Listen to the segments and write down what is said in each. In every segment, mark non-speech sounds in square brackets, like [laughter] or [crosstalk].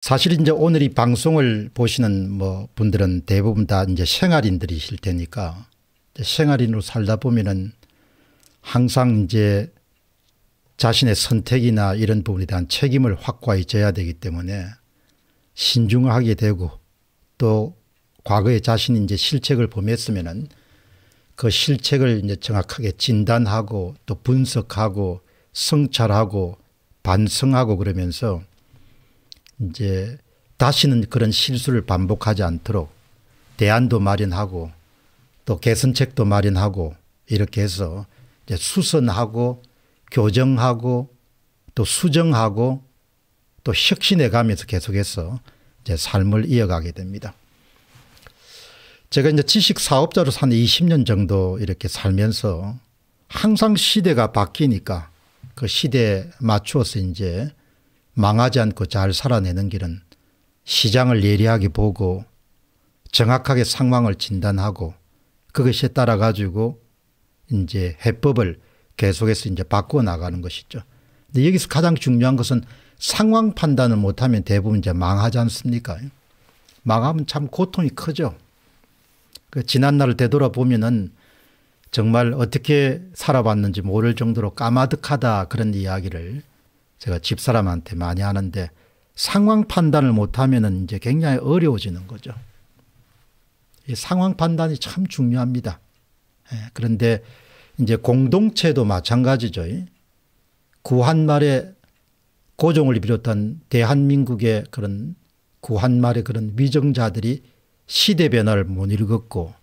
사실 이제 오늘 이 방송을 보시는 뭐 분들은 대부분 다 이제 생활인들이실 테니까 생활인으로 살다 보면은 항상 이제 자신의 선택이나 이런 부분에 대한 책임을 확고히 져야 되기 때문에 신중하게 되고 또 과거에 자신이 이제 실책을 범했으면은 그 실책을 이제 정확하게 진단하고 또 분석하고 성찰하고 반성하고 그러면서 이제 다시는 그런 실수를 반복하지 않도록 대안도 마련하고 또 개선책도 마련하고 이렇게 해서 이제 수선하고 교정하고 또 수정하고 또 혁신해 가면서 계속해서 이제 삶을 이어가게 됩니다. 제가 이제 지식 사업자로산 20년 정도 이렇게 살면서 항상 시대가 바뀌니까 그 시대에 맞추어서 이제 망하지 않고 잘 살아내는 길은 시장을 예리하게 보고 정확하게 상황을 진단하고 그것에 따라 가지고 이제 해법을 계속해서 이제 바꿔 나가는 것이죠. 근데 여기서 가장 중요한 것은 상황 판단을 못하면 대부분 이제 망하지 않습니까? 망하면 참 고통이 크죠. 그 지난날을 되돌아보면은 정말 어떻게 살아봤는지 모를 정도로 까마득하다 그런 이야기를 제가 집사람한테 많이 하는데 상황 판단을 못하면 이제 굉장히 어려워지는 거죠. 이 상황 판단이 참 중요합니다. 예, 그런데 이제 공동체도 마찬가지죠. 구한말의 고종을 비롯한 대한민국의 그런 구한말의 그런 위정자들이 시대 변화를 못 읽었고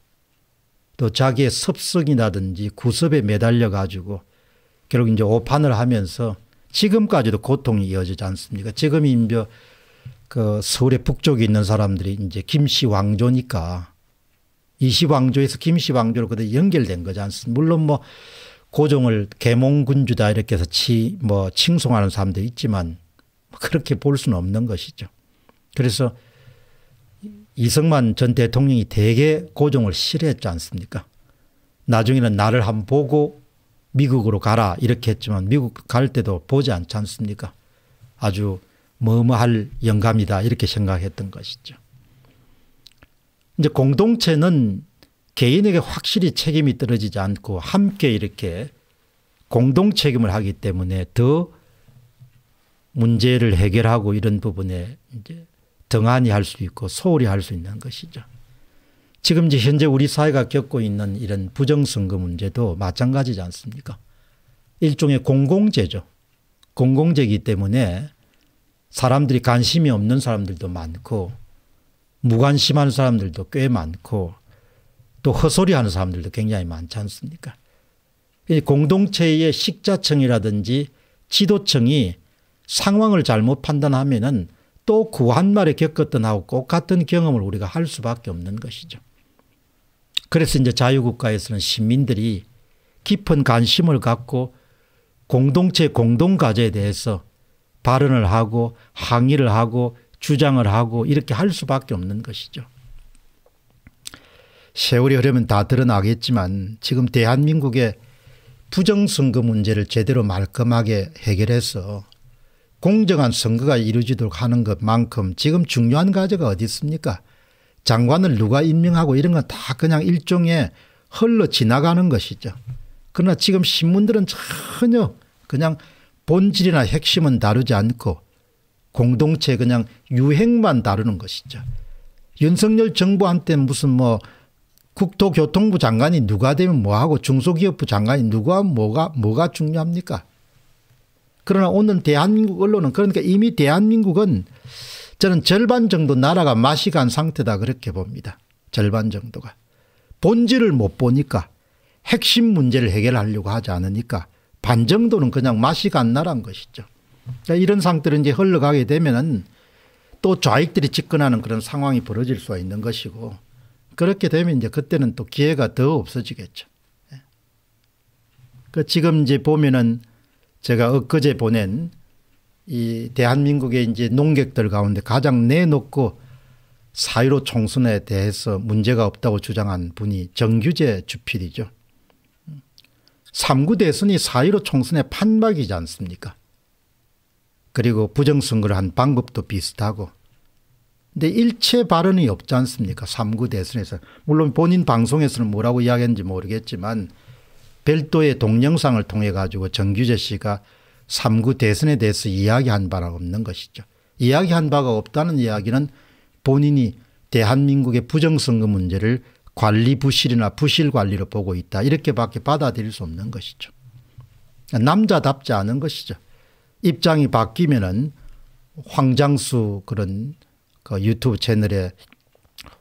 또 자기의 습성이라든지 구습에 매달려 가지고 결국 이제 오판을 하면서 지금까지도 고통이 이어지지 않습니까? 지금 인벼 그 서울의 북쪽에 있는 사람들이 이제 김씨 왕조니까 이씨 왕조에서 김씨 왕조로 그대 연결된 거지 않습니까? 물론 뭐 고종을 계몽군주다 이렇게 해서 치, 뭐 칭송하는 사람도 있지만 뭐 그렇게 볼 수는 없는 것이죠. 그래서 이승만 전 대통령이 대개 고종을 싫어했지 않습니까? 나중에는 나를 한번 보고 미국으로 가라 이렇게 했지만 미국 갈 때도 보지 않지 않습니까? 아주 뭐뭐할 영감이다 이렇게 생각했던 것이죠. 이제 공동체는 개인에게 확실히 책임이 떨어지지 않고 함께 이렇게 공동 책임을 하기 때문에 더 문제를 해결하고 이런 부분에 이제 등한히 할수 있고 소홀히 할 수 있는 것이죠. 지금 현재 우리 사회가 겪고 있는 이런 부정선거 문제도 마찬가지지 않습니까? 일종의 공공재죠. 공공재이기 때문에 사람들이 관심이 없는 사람들도 많고 무관심한 사람들도 꽤 많고 또 허소리하는 사람들도 굉장히 많지 않습니까? 공동체의 식자청이라든지 지도층이 상황을 잘못 판단하면은 또그한 말에 겪었던 하고 똑같은 경험을 우리가 할 수밖에 없는 것이죠. 그래서 이제 자유국가에서는 시민들이 깊은 관심을 갖고 공동체 공동과제에 대해서 발언을 하고 항의를 하고 주장을 하고 이렇게 할 수밖에 없는 것이죠. 세월이 흐르면 다 드러나겠지만 지금 대한민국의 부정선거 문제를 제대로 말끔하게 해결해서 공정한 선거가 이루어지도록 하는 것만큼 지금 중요한 과제가 어디 있습니까 장관을 누가 임명하고 이런 건 다 그냥 일종의 흘러 지나가는 것이죠. 그러나 지금 신문들은 전혀 그냥 본질이나 핵심은 다루지 않고 공동체 그냥 유행만 다루는 것이죠. 윤석열 정부한테 무슨 뭐 국토교통부 장관이 누가 되면 뭐하고 중소기업부 장관이 누가 뭐가 뭐가 중요합니까? 그러나 오늘 대한민국 언론은 그러니까 이미 대한민국은 저는 절반 정도 나라가 맛이 간 상태다 그렇게 봅니다. 절반 정도가. 본질을 못 보니까 핵심 문제를 해결하려고 하지 않으니까 반 정도는 그냥 맛이 간 나란 것이죠. 그러니까 이런 상태로 이제 흘러가게 되면은 또 좌익들이 집권하는 그런 상황이 벌어질 수가 있는 것이고 그렇게 되면 이제 그때는 또 기회가 더 없어지겠죠. 예. 그 지금 이제 보면은 제가 엊그제 보낸 이 대한민국의 이제 농객들 가운데 가장 내놓고 사유로 총선에 대해서 문제가 없다고 주장한 분이 정규재 주필이죠. 3구 대선이 사유로 총선의 판막이지 않습니까? 그리고 부정선거를 한 방법도 비슷하고. 근데 일체 발언이 없지 않습니까? 3구 대선에서. 물론 본인 방송에서는 뭐라고 이야기했는지 모르겠지만 별도의 동영상을 통해 가지고 정규재 씨가 3구 대선에 대해서 이야기한 바가 없는 것이죠. 이야기한 바가 없다는 이야기는 본인이 대한민국의 부정선거 문제를 관리 부실이나 부실 관리로 보고 있다 이렇게밖에 받아들일 수 없는 것이죠. 남자답지 않은 것이죠. 입장이 바뀌면은 황장수 그런 그 유튜브 채널에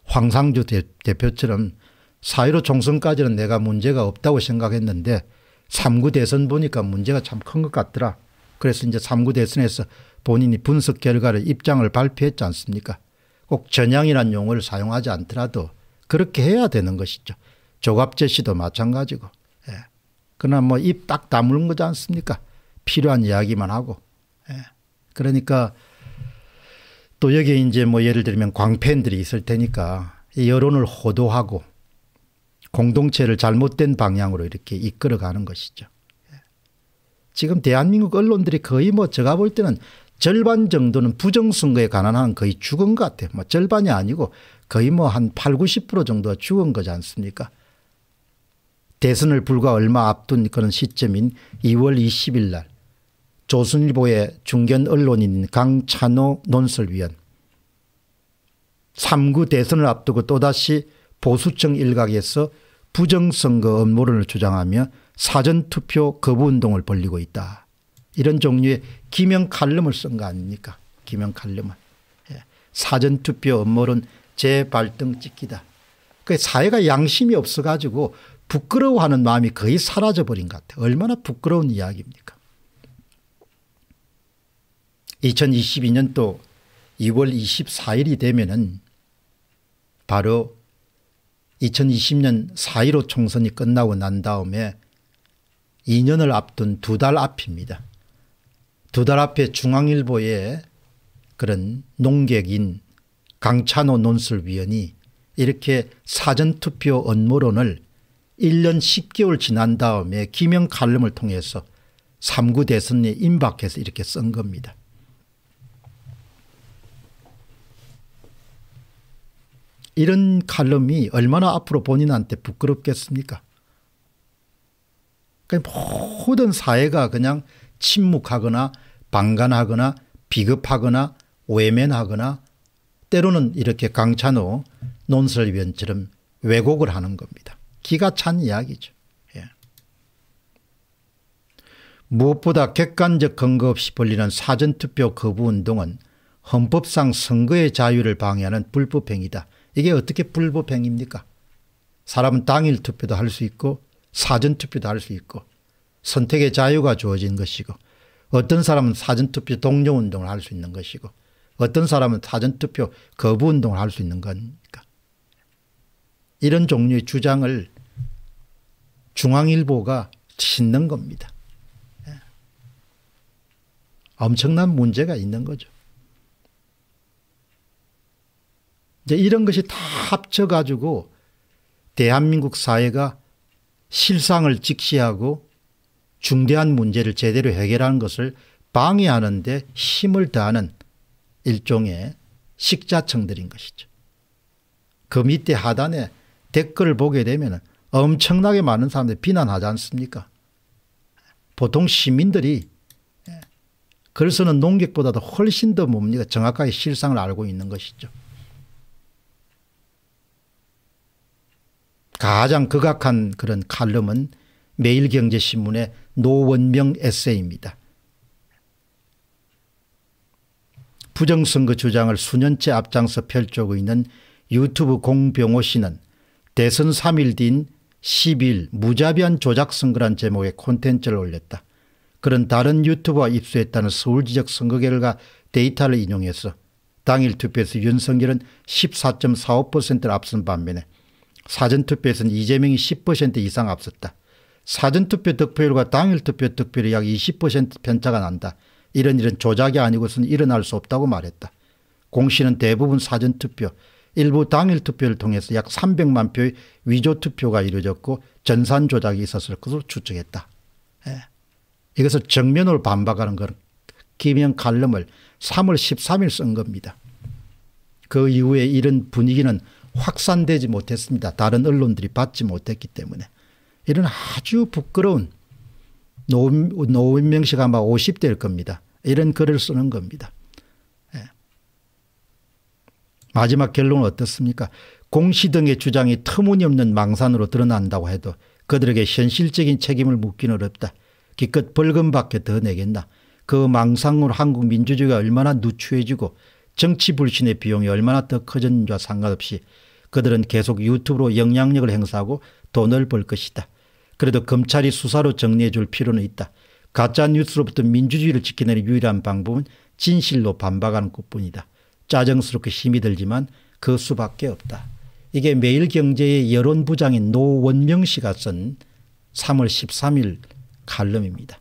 황상주 대, 표처럼 사유로 총선까지는 내가 문제가 없다고 생각했는데 3구 대선 보니까 문제가 참 큰 것 같더라. 그래서 이제 3구 대선에서 본인이 분석 결과를 입장을 발표했지 않습니까? 꼭 전향이란 용어를 사용하지 않더라도 그렇게 해야 되는 것이죠. 조갑제 씨도 마찬가지고. 예. 그러나 뭐 입 딱 다물은 거지 않습니까? 필요한 이야기만 하고. 예. 그러니까 또 여기에 이제 뭐 예를 들면 광팬들이 있을 테니까 여론을 호도하고 공동체를 잘못된 방향으로 이렇게 이끌어가는 것이죠. 지금 대한민국 언론들이 거의 뭐 제가 볼 때는 절반 정도는 부정선거에 관한 한 거의 죽은 것 같아요. 뭐 절반이 아니고 거의 뭐 한 8, 90% 정도가 죽은 거지 않습니까? 대선을 불과 얼마 앞둔 그런 시점인 2월 20일 날 조선일보의 중견 언론인 강찬호 논설위원 3구 대선을 앞두고 또다시 보수층 일각에서 부정선거 업무론을 주장하며 사전투표 거부운동을 벌리고 있다. 이런 종류의 기명 칼럼을 쓴 거 아닙니까 기명 칼럼을. 예. 사전투표 업무론 재발등 찍기다. 그 사회가 양심이 없어 가지고 부끄러워하는 마음이 거의 사라져버린 것 같아요. 얼마나 부끄러운 이야기입니까 2022년도 2월 24일이 되면 은 바로 2020년 4.15 총선이 끝나고 난 다음에 2년을 앞둔 두 달 앞입니다. 두 달 앞에 중앙일보에 그런 농객인 강찬호 논술위원이 이렇게 사전투표 언모론을 1년 10개월 지난 다음에 기명 칼럼을 통해서 3구 대선에 임박해서 이렇게 쓴 겁니다. 이런 칼럼이 얼마나 앞으로 본인한테 부끄럽겠습니까? 그러니까 모든 사회가 그냥 침묵하거나 방관하거나 비급하거나 외면하거나 때로는 이렇게 강찬호 논설위원처럼 왜곡을 하는 겁니다. 기가 찬 이야기죠. 예. 무엇보다 객관적 근거 없이 벌리는 사전투표 거부운동은 헌법상 선거의 자유를 방해하는 불법행위다. 이게 어떻게 불법행위입니까? 사람은 당일 투표도 할 수 있고 사전 투표도 할 수 있고 선택의 자유가 주어진 것이고 어떤 사람은 사전투표 동료운동을 할 수 있는 것이고 어떤 사람은 사전투표 거부운동을 할 수 있는 거니까 이런 종류의 주장을 중앙일보가 짓는 겁니다. 예. 엄청난 문제가 있는 거죠. 이제 이런 것이 다 합쳐가지고 대한민국 사회가 실상을 직시하고 중대한 문제를 제대로 해결하는 것을 방해하는 데 힘을 다하는 일종의 식자층들인 것이죠. 그 밑에 하단에 댓글을 보게 되면 엄청나게 많은 사람들이 비난하지 않습니까? 보통 시민들이 그래는 예, 농객보다도 훨씬 더 뭡니까 정확하게 실상을 알고 있는 것이죠. 가장 극악한 그런 칼럼은 매일경제신문의 노원명 에세이입니다. 부정선거 주장을 수년째 앞장서 펼치고 있는 유튜브 공병호 씨는 대선 3일 뒤인 10일 무자비한 조작선거란 제목의 콘텐츠를 올렸다. 그런 다른 유튜버가 입수했다는 서울 지적 선거 결과 데이터를 인용해서 당일 투표에서 윤석열은 14.45%를 앞선 반면에 사전투표에서는 이재명이 10% 이상 앞섰다. 사전투표 득표율과 당일투표 득표율이 약 20% 편차가 난다. 이런 일은 조작이 아니고서는 일어날 수 없다고 말했다. 공시는 대부분 사전투표, 일부 당일투표를 통해서 약 300만 표의 위조투표가 이루어졌고 전산 조작이 있었을 것으로 추측했다. 예. 이것을 정면으로 반박하는 건 김영 칼럼을 3월 13일 쓴 겁니다. 그 이후에 이런 분위기는 확산되지 못했습니다. 다른 언론들이 받지 못했기 때문에. 이런 아주 부끄러운 노, 노인명 씨가 아마 50대일 겁니다. 이런 글을 쓰는 겁니다. 예. 마지막 결론은 어떻습니까? 공시 등의 주장이 터무니없는 망산으로 드러난다고 해도 그들에게 현실적인 책임을 묻기는 어렵다. 기껏 벌금밖에 더 내겠나. 그 망상으로 한국 민주주의가 얼마나 누추해지고 정치 불신의 비용이 얼마나 더 커졌는지와 상관없이 그들은 계속 유튜브로 영향력을 행사하고 돈을 벌 것이다. 그래도 검찰이 수사로 정리해 줄 필요는 있다. 가짜뉴스로부터 민주주의를 지켜는 유일한 방법은 진실로 반박하는 것뿐이다. 짜증스럽게 힘이 들지만 그 수밖에 없다. 이게 매일경제의 여론부장인 노원명 씨가 쓴 3월 13일 칼럼입니다.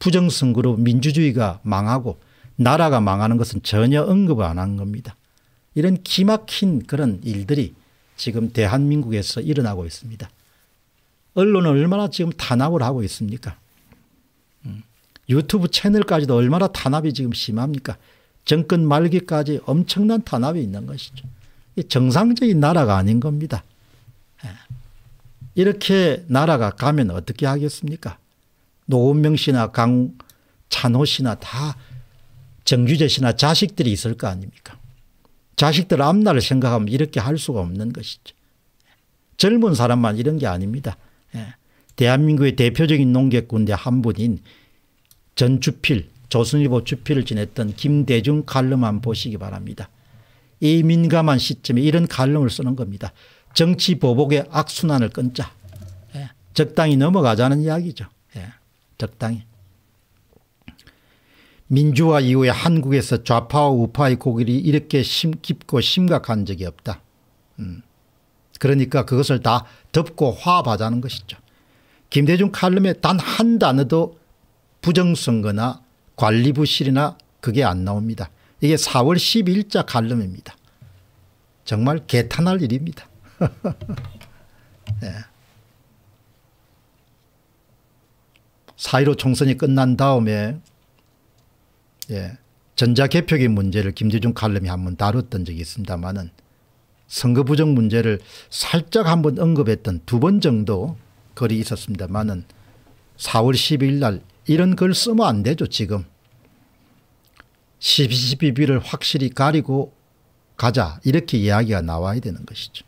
부정선거로 민주주의가 망하고 나라가 망하는 것은 전혀 언급을 안 한 겁니다. 이런 기막힌 그런 일들이 지금 대한민국에서 일어나고 있습니다. 언론은 얼마나 지금 탄압을 하고 있습니까? 음. 유튜브 채널까지도 얼마나 탄압이 지금 심합니까? 정권 말기까지 엄청난 탄압이 있는 것이죠. 정상적인 나라가 아닌 겁니다. 예. 이렇게 나라가 가면 어떻게 하겠습니까? 노은명 씨나 강찬호 씨나 다 정규재 씨나 자식들이 있을 거 아닙니까? 자식들 앞날을 생각하면 이렇게 할 수가 없는 것이죠. 젊은 사람만 이런 게 아닙니다. 예. 대한민국의 대표적인 농객군대 한 분인 전주필 조선일보 주필을 지냈던 김대중 칼럼한 보시기 바랍니다. 이 민감한 시점에 이런 칼럼을 쓰는 겁니다. 정치 보복의 악순환을 끊자. 예. 적당히 넘어가자는 이야기죠. 예. 적당히. 민주화 이후에 한국에서 좌파와 우파의 고결이 이렇게 심, 깊고 심각한 적이 없다. 음. 그러니까 그것을 다 덮고 화합하자는 것이죠. 김대중 칼럼에 단 한 단어도 부정선거나 관리부실이나 그게 안 나옵니다. 이게 4월 12일자 칼럼입니다. 정말 개탄할 일입니다. 4.15 [laughs] 예. 총선이 끝난 다음에 예. 전자개표기 문제를 김대중 칼럼이 한 번 다뤘던 적이 있습니다만은 선거 부정 문제를 살짝 한 번 언급했던 두 번 정도 글이 있었습니다만은 4월 12일 날 이런 글 쓰면 안 되죠 지금. 12비를 확실히 가리고 가자 이렇게 이야기가 나와야 되는 것이죠.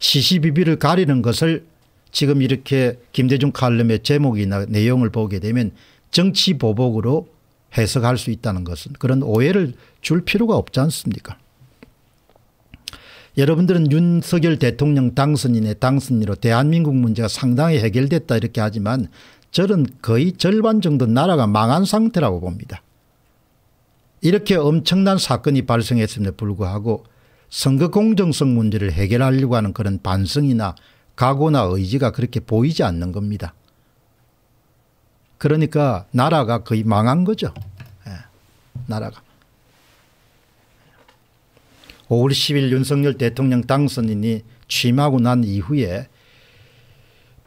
시시비비를 가리는 것을 지금 이렇게 김대중 칼럼의 제목이나 내용을 보게 되면 정치보복으로 해석할 수 있다는 것은 그런 오해를 줄 필요가 없지 않습니까? 여러분들은 윤석열 대통령 당선인의 당선으로 대한민국 문제가 상당히 해결됐다 이렇게 하지만 저는 거의 절반 정도 나라가 망한 상태라고 봅니다. 이렇게 엄청난 사건이 발생했음에도 불구하고 선거 공정성 문제를 해결하려고 하는 그런 반성이나 각오나 의지가 그렇게 보이지 않는 겁니다. 그러니까 나라가 거의 망한 거죠. 예. 나라가. 5월 10일 윤석열 대통령 당선인이 취임하고 난 이후에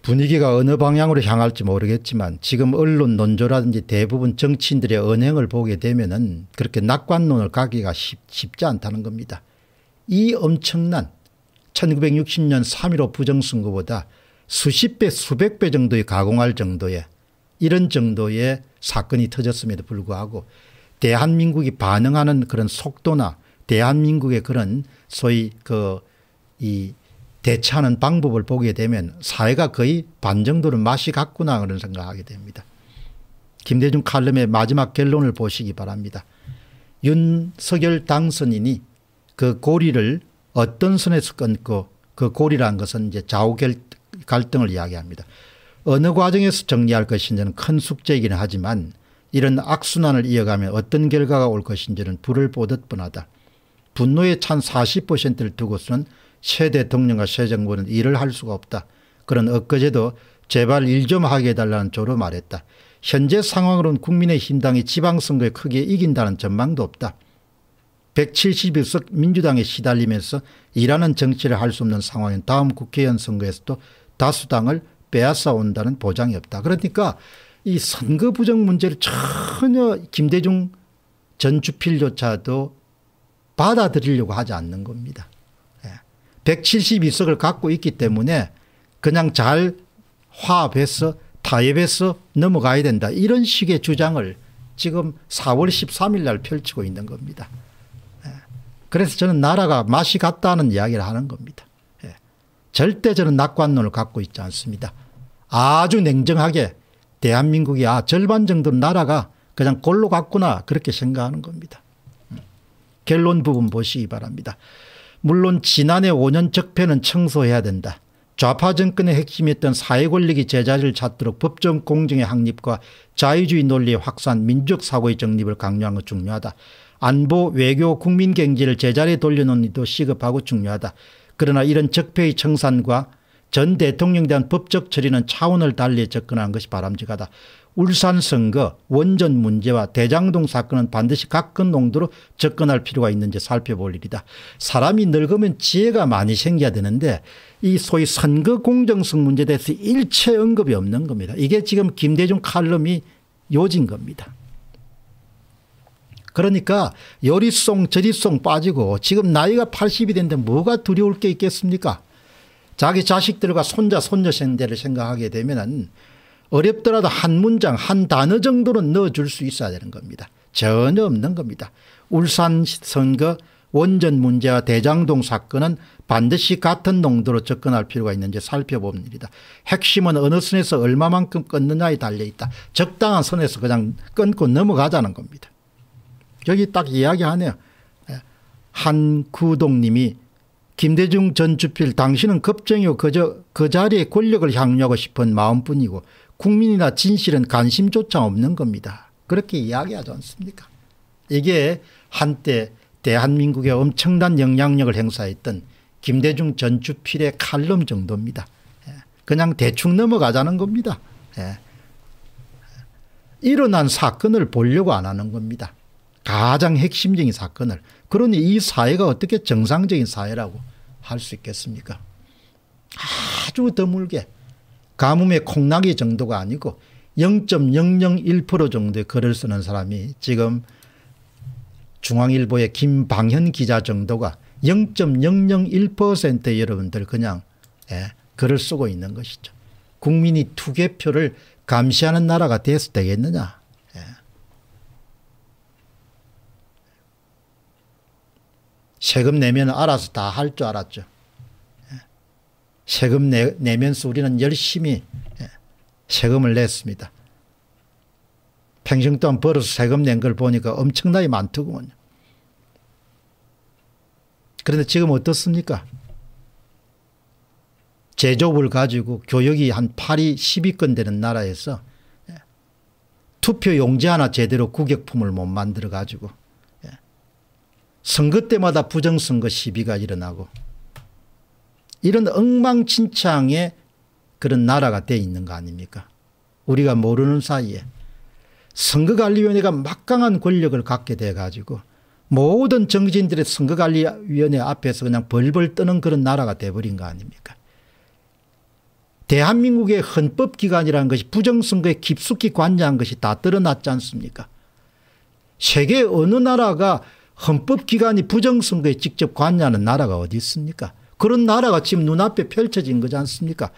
분위기가 어느 방향으로 향할지 모르겠지만 지금 언론 논조라든지 대부분 정치인들의 언행을 보게 되면은 그렇게 낙관론을 가기가 쉽, 쉽지 않다는 겁니다. 이 엄청난 1960년 3.15 부정선거보다 수십 배 수백 배 정도의 가공할 정도의 이런 정도의 사건이 터졌음에도 불구하고 대한민국이 반응하는 그런 속도나 대한민국의 그런 소위 그 이 대처하는 방법을 보게 되면 사회가 거의 반 정도는 맛이 같구나 그런 생각하게 됩니다. 김대중 칼럼의 마지막 결론을 보시기 바랍니다. 윤석열 당선인이 그 고리를 어떤 선에서 끊고 그 고리란 것은 이제 좌우 갈등을 이야기합니다. 어느 과정에서 정리할 것인지는 큰 숙제이긴 하지만 이런 악순환을 이어가면 어떤 결과가 올 것인지는 불을 보듯 뻔하다. 분노에 찬 40%를 두고서는 새 대통령과 새 정부는 일을 할 수가 없다. 그런 엊그제도 제발 일 좀 하게 해달라는 조로 말했다. 현재 상황으로는 국민의힘당이 지방선거에 크게 이긴다는 전망도 없다. 1 7 0석 민주당에 시달리면서 일하는 정치를 할 수 없는 상황인 다음 국회의원 선거에서도 다수당을 빼앗아 온다는 보장이 없다. 그러니까 이 선거 부정 문제를 전혀 김대중 전 주필조차도 받아들이려고 하지 않는 겁니다. 172석을 예. 갖고 있기 때문에 그냥 잘 화합해서 타협해서 넘어가야 된다. 이런 식의 주장을 지금 4월 13일 날 펼치고 있는 겁니다. 예. 그래서 저는 나라가 맛이 같다는 이야기를 하는 겁니다. 예. 절대 저는 낙관론을 갖고 있지 않습니다. 아주 냉정하게 대한민국이 아 절반 정도는 나라가 그냥 골로 갔구나 그렇게 생각하는 겁니다. 음. 결론 부분 보시기 바랍니다. 물론 지난해 5년 적폐는 청소해야 된다. 좌파 정권의 핵심이었던 사회권력이 제자리를 찾도록 법정 공정의 확립과 자유주의 논리의 확산 민족 사고의 정립을 강요한 것 중요하다. 안보 외교 국민 경제를 제자리에 돌려놓는 도 시급하고 중요하다. 그러나 이런 적폐의 청산과 전 대통령에 대한 법적 처리는 차원을 달리 접근한 것이 바람직하다. 울산 선거 원전 문제와 대장동 사건은 반드시 가끔 농도로 접근할 필요가 있는지 살펴볼 일이다. 사람이 늙으면 지혜가 많이 생겨야 되는데 이 소위 선거 공정성 문제에 대해서 일체 언급이 없는 겁니다. 이게 지금 김대중 칼럼이 요진 겁니다. 그러니까 요리송 저리송 빠지고 지금 나이가 80이 됐는데 뭐가 두려울 게 있겠습니까 자기 자식들과 손자 손녀생대를 생각하게 되면 어렵더라도 한 문장 한 단어 정도는 넣어줄 수 있어야 되는 겁니다. 전혀 없는 겁니다. 울산 선거 원전 문제와 대장동 사건은 반드시 같은 농도로 접근할 필요가 있는지 살펴봅니다 핵심은 어느 선에서 얼마만큼 끊느냐에 달려있다. 적당한 선에서 그냥 끊고 넘어가자는 겁니다. 여기 딱 이야기하네요. 예, 한구동님이 김대중 전 주필 당신은 겁정이요 그저 그 자리에 권력을 향유하고 싶은 마음뿐이고 국민이나 진실은 관심조차 없는 겁니다. 그렇게 이야기하지 않습니까 이게 한때 대한민국에 엄청난 영향력을 행사했던 김대중 전 주필의 칼럼 정도입니다. 예. 그냥 대충 넘어가자는 겁니다. 예. 일어난 사건을 보려고 안 하는 겁니다. 가장 핵심적인 사건을 그러니 이 사회가 어떻게 정상적인 사회라고 할 수 있겠습니까? 아주 드물게 가뭄의 콩나기 정도가 아니고 0.001% 정도의 글을 쓰는 사람이 지금 중앙일보의 김방현 기자 정도가 0.001%의 여러분들 그냥 예, 글을 쓰고 있는 것이죠. 국민이 투개표를 감시하는 나라가 됐을 때겠느냐. 세금 내면 알아서 다 할 줄 알았죠. 예. 세금 내, 내면서 우리는 열심히 예, 세금을 냈습니다. 평생 동안 벌어서 세금 낸 걸 보니까 엄청나게 많더군요. 그런데 지금 어떻습니까? 제조업을 가지고 교역이 한 8위 10위권 되는 나라에서 예, 투표 용지 하나 제대로 구격품을 못 만들어 가지고 선거 때마다 부정선거 시비가 일어나고 이런 엉망진창의 그런 나라가 돼 있는 거 아닙니까 우리가 모르는 사이에 선거관리위원회가 막강한 권력을 갖게 돼 가지고 모든 정치인들의 선거관리위원회 앞에서 그냥 벌벌 떠는 그런 나라가 돼버린 거 아닙니까 대한민국의 헌법기관이라는 것이 부정선거에 깊숙이 관여한 것이 다 드러났지 않습니까 세계 어느 나라가 헌법기관이 부정선거에 직접 관여하는 나라가 어디 있습니까? 그런 나라가 지금 눈앞에 펼쳐진 거지 않습니까?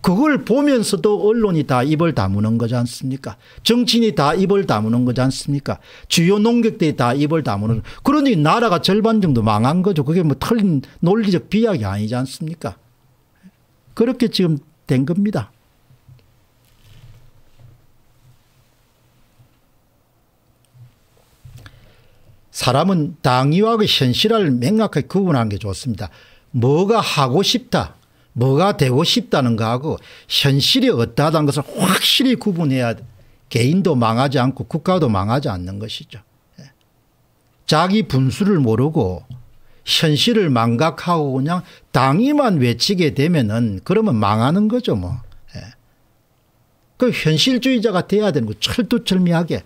그걸 보면서도 언론이 다 입을 다무는 거지 않습니까? 정치인이 다 입을 다무는 거지 않습니까? 주요 농객들이 다 입을 다무는 그러니 나라가 절반 정도 망한 거죠. 그게 뭐 틀린 논리적 비약이 아니지 않습니까? 그렇게 지금 된 겁니다. 사람은 당위와 그 현실을 명확하게 구분하는 게 좋습니다. 뭐가 하고 싶다 뭐가 되고 싶다는 거하고 현실이 어떠하다는 것을 확실히 구분해야 개인도 망하지 않고 국가도 망하지 않는 것이죠. 예. 자기 분수를 모르고 현실을 망각하고 그냥 당위만 외치게 되면은 그러면 망하는 거죠 뭐. 예. 그 현실주의자가 돼야 되는 거 철두철미하게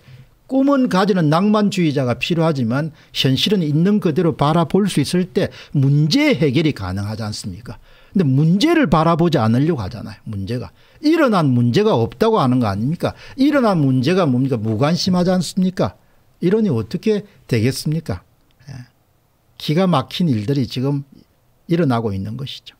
꿈은 가지는 낭만주의자가 필요하지만 현실은 있는 그대로 바라볼 수 있을 때 문제 해결이 가능하지 않습니까? 근데 문제를 바라보지 않으려고 하잖아요. 문제가. 일어난 문제가 없다고 하는 거 아닙니까? 일어난 문제가 뭡니까? 무관심하지 않습니까? 이러니 어떻게 되겠습니까? 예. 기가 막힌 일들이 지금 일어나고 있는 것이죠.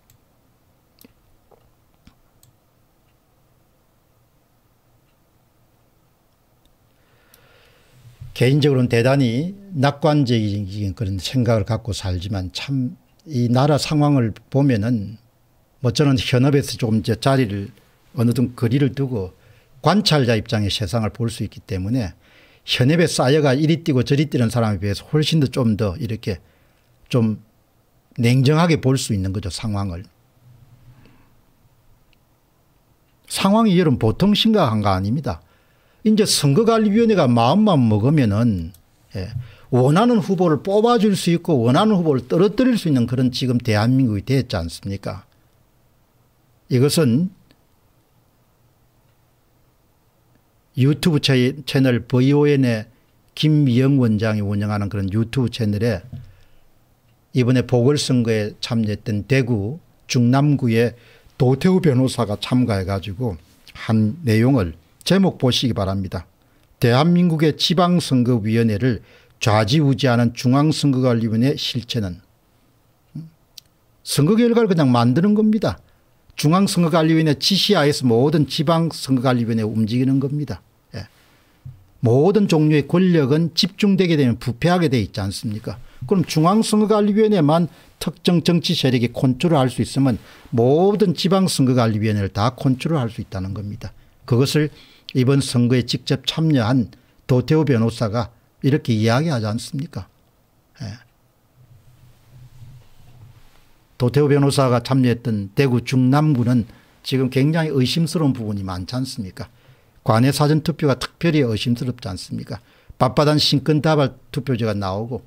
개인적으로는 대단히 낙관적인 그런 생각을 갖고 살지만 참 이 나라 상황을 보면은 뭐 저는 현업에서 조금 이제 자리를 어느 정도 거리를 두고 관찰자 입장의 세상을 볼 수 있기 때문에 현업에 쌓여가 이리 뛰고 저리 뛰는 사람에 비해서 훨씬 더 좀 더 이렇게 좀 냉정하게 볼 수 있는 거죠 상황을. 상황이 여러분 보통 심각한 거 아닙니다. 이제 선거관리위원회가 마음만 먹으면은 예, 원하는 후보를 뽑아줄 수 있고 원하는 후보를 떨어뜨릴 수 있는 그런 지금 대한민국이 됐지 않습니까? 이것은 유튜브 채널 VON의 김미영 원장이 운영하는 그런 유튜브 채널에 이번에 보궐선거에 참여했던 대구 중남구의 도태우 변호사가 참가해 가지고 한 내용을 제목 보시기 바랍니다. 대한민국의 지방선거위원회를 좌지우지하는 중앙선거관리위원회 실체는 음? 선거 결과를 그냥 만드는 겁니다. 중앙선거관리위원회 지시하에서 모든 지방선거관리위원회 움직이는 겁니다. 예. 모든 종류의 권력은 집중되게 되면 부패하게 돼 있지 않습니까? 그럼 중앙선거관리위원회만 특정 정치 세력이 컨트롤할 수 있으면 모든 지방선거관리위원회를 다 컨트롤할 수 있다는 겁니다. 그것을 이번 선거에 직접 참여한 도태우 변호사가 이렇게 이야기하지 않습니까? 예. 도태우 변호사가 참여했던 대구 중남구는 지금 굉장히 의심스러운 부분이 많지 않습니까? 관내 사전투표가 특별히 의심스럽지 않습니까? 바단 신권다발 투표제가 나오고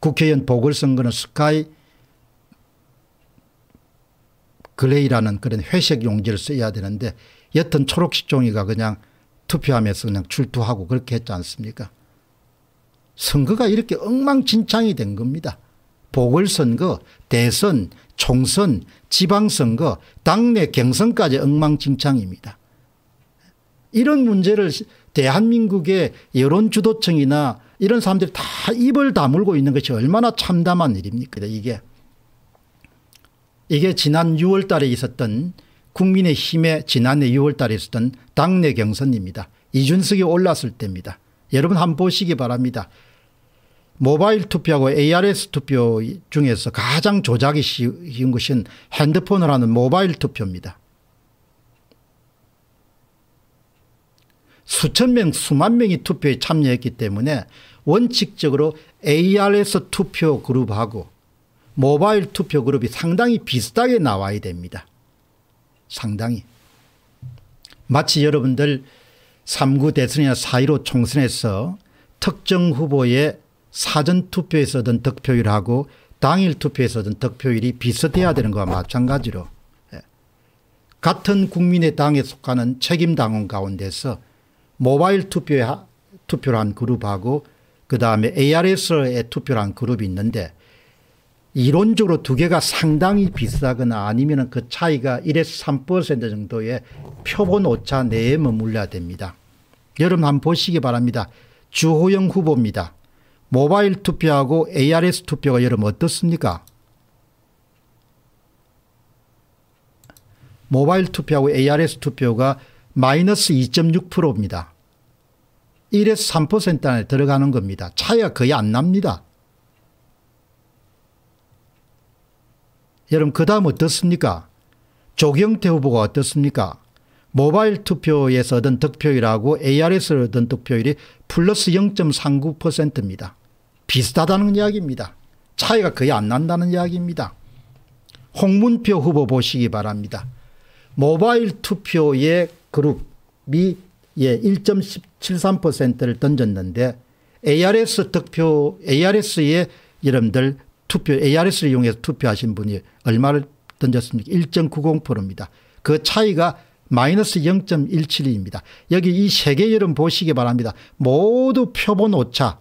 국회의원 보궐선거는 스카이 그레이라는 그런 회색 용지를 써야 되는데 옅은 초록색 종이가 그냥 투표하면서 그냥 출두하고 그렇게 했지 않습니까? 선거가 이렇게 엉망진창이 된 겁니다. 보궐선거, 대선, 총선, 지방선거, 당내 경선까지 엉망진창입니다. 이런 문제를 대한민국의 여론주도층이나 이런 사람들이 다 입을 다물고 있는 것이 얼마나 참담한 일입니까 이게. 이게 지난 6월 달에 있었던 국민의힘에 지난해 6월달에 있었던 당내 경선입니다. 이준석이 올랐을 때입니다. 여러분 한번 보시기 바랍니다. 모바일 투표하고 ARS 투표 중에서 가장 조작이 쉬운 것은 핸드폰을 하는 모바일 투표입니다. 수천 명 수만 명이 투표에 참여했기 때문에 원칙적으로 ARS 투표 그룹하고 모바일 투표 그룹이 상당히 비슷하게 나와야 됩니다. 상당히. 마치 여러분들 3구 대선이나 4.15 총선에서 특정 후보의 사전투표에서 얻은 득표율하고 당일 투표에서 얻은 득표율이 비슷해야 되는 것과 마찬가지로 예, 같은 국민의 당에 속하는 책임당원 가운데서 모바일 투표에 투표를 한 그룹하고 그 다음에 ARS에 투표를 한 그룹이 있는데 이론적으로 두 개가 상당히 비슷하거나 아니면 그 차이가 1에서 3% 정도의 표본 오차 내에 머물러야 됩니다. 여러분 한번 보시기 바랍니다. 주호영 후보입니다. 모바일 투표하고 ARS 투표가 여러분 어떻습니까? 모바일 투표하고 ARS 투표가 마이너스 2.6%입니다. 1에서 3% 안에 들어가는 겁니다. 차이가 거의 안 납니다. 여러분 그 다음 어떻습니까? 조경태 후보가 어떻습니까? 모바일 투표에서 얻은 득표율하고 ARS를 얻은 득표율이 플러스 0.39%입니다. 비슷하다는 이야기입니다. 차이가 거의 안 난다는 이야기입니다. 홍문표 후보 보시기 바랍니다. 모바일 투표의 그룹이 1.73%를 던졌는데 ARS 득표, ARS의 여러분들 투표, ARS를 이용해서 투표하신 분이 얼마를 던졌습니까? 1.90%입니다. 그 차이가 마이너스 0.17입니다. 2 여기 이 세개 여름 보시기 바랍니다. 모두 표본 오차.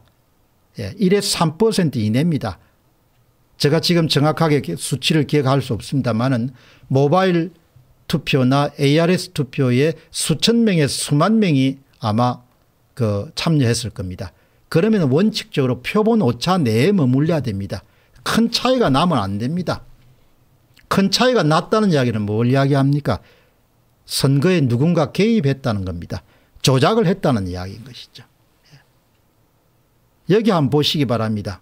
예, 1에서 3% 이내입니다. 제가 지금 정확하게 수치를 기억할 수 없습니다만은 모바일 투표나 ARS 투표에 수천 명에 수만 명이 아마 그 참여했을 겁니다. 그러면 원칙적으로 표본 오차 내에 머물려야 됩니다. 큰 차이가 나면 안 됩니다. 큰 차이가 났다는 이야기는 뭘 이야기합니까? 선거에 누군가 개입했다는 겁니다. 조작을 했다는 이야기인 것이죠. 예. 여기 한번 보시기 바랍니다.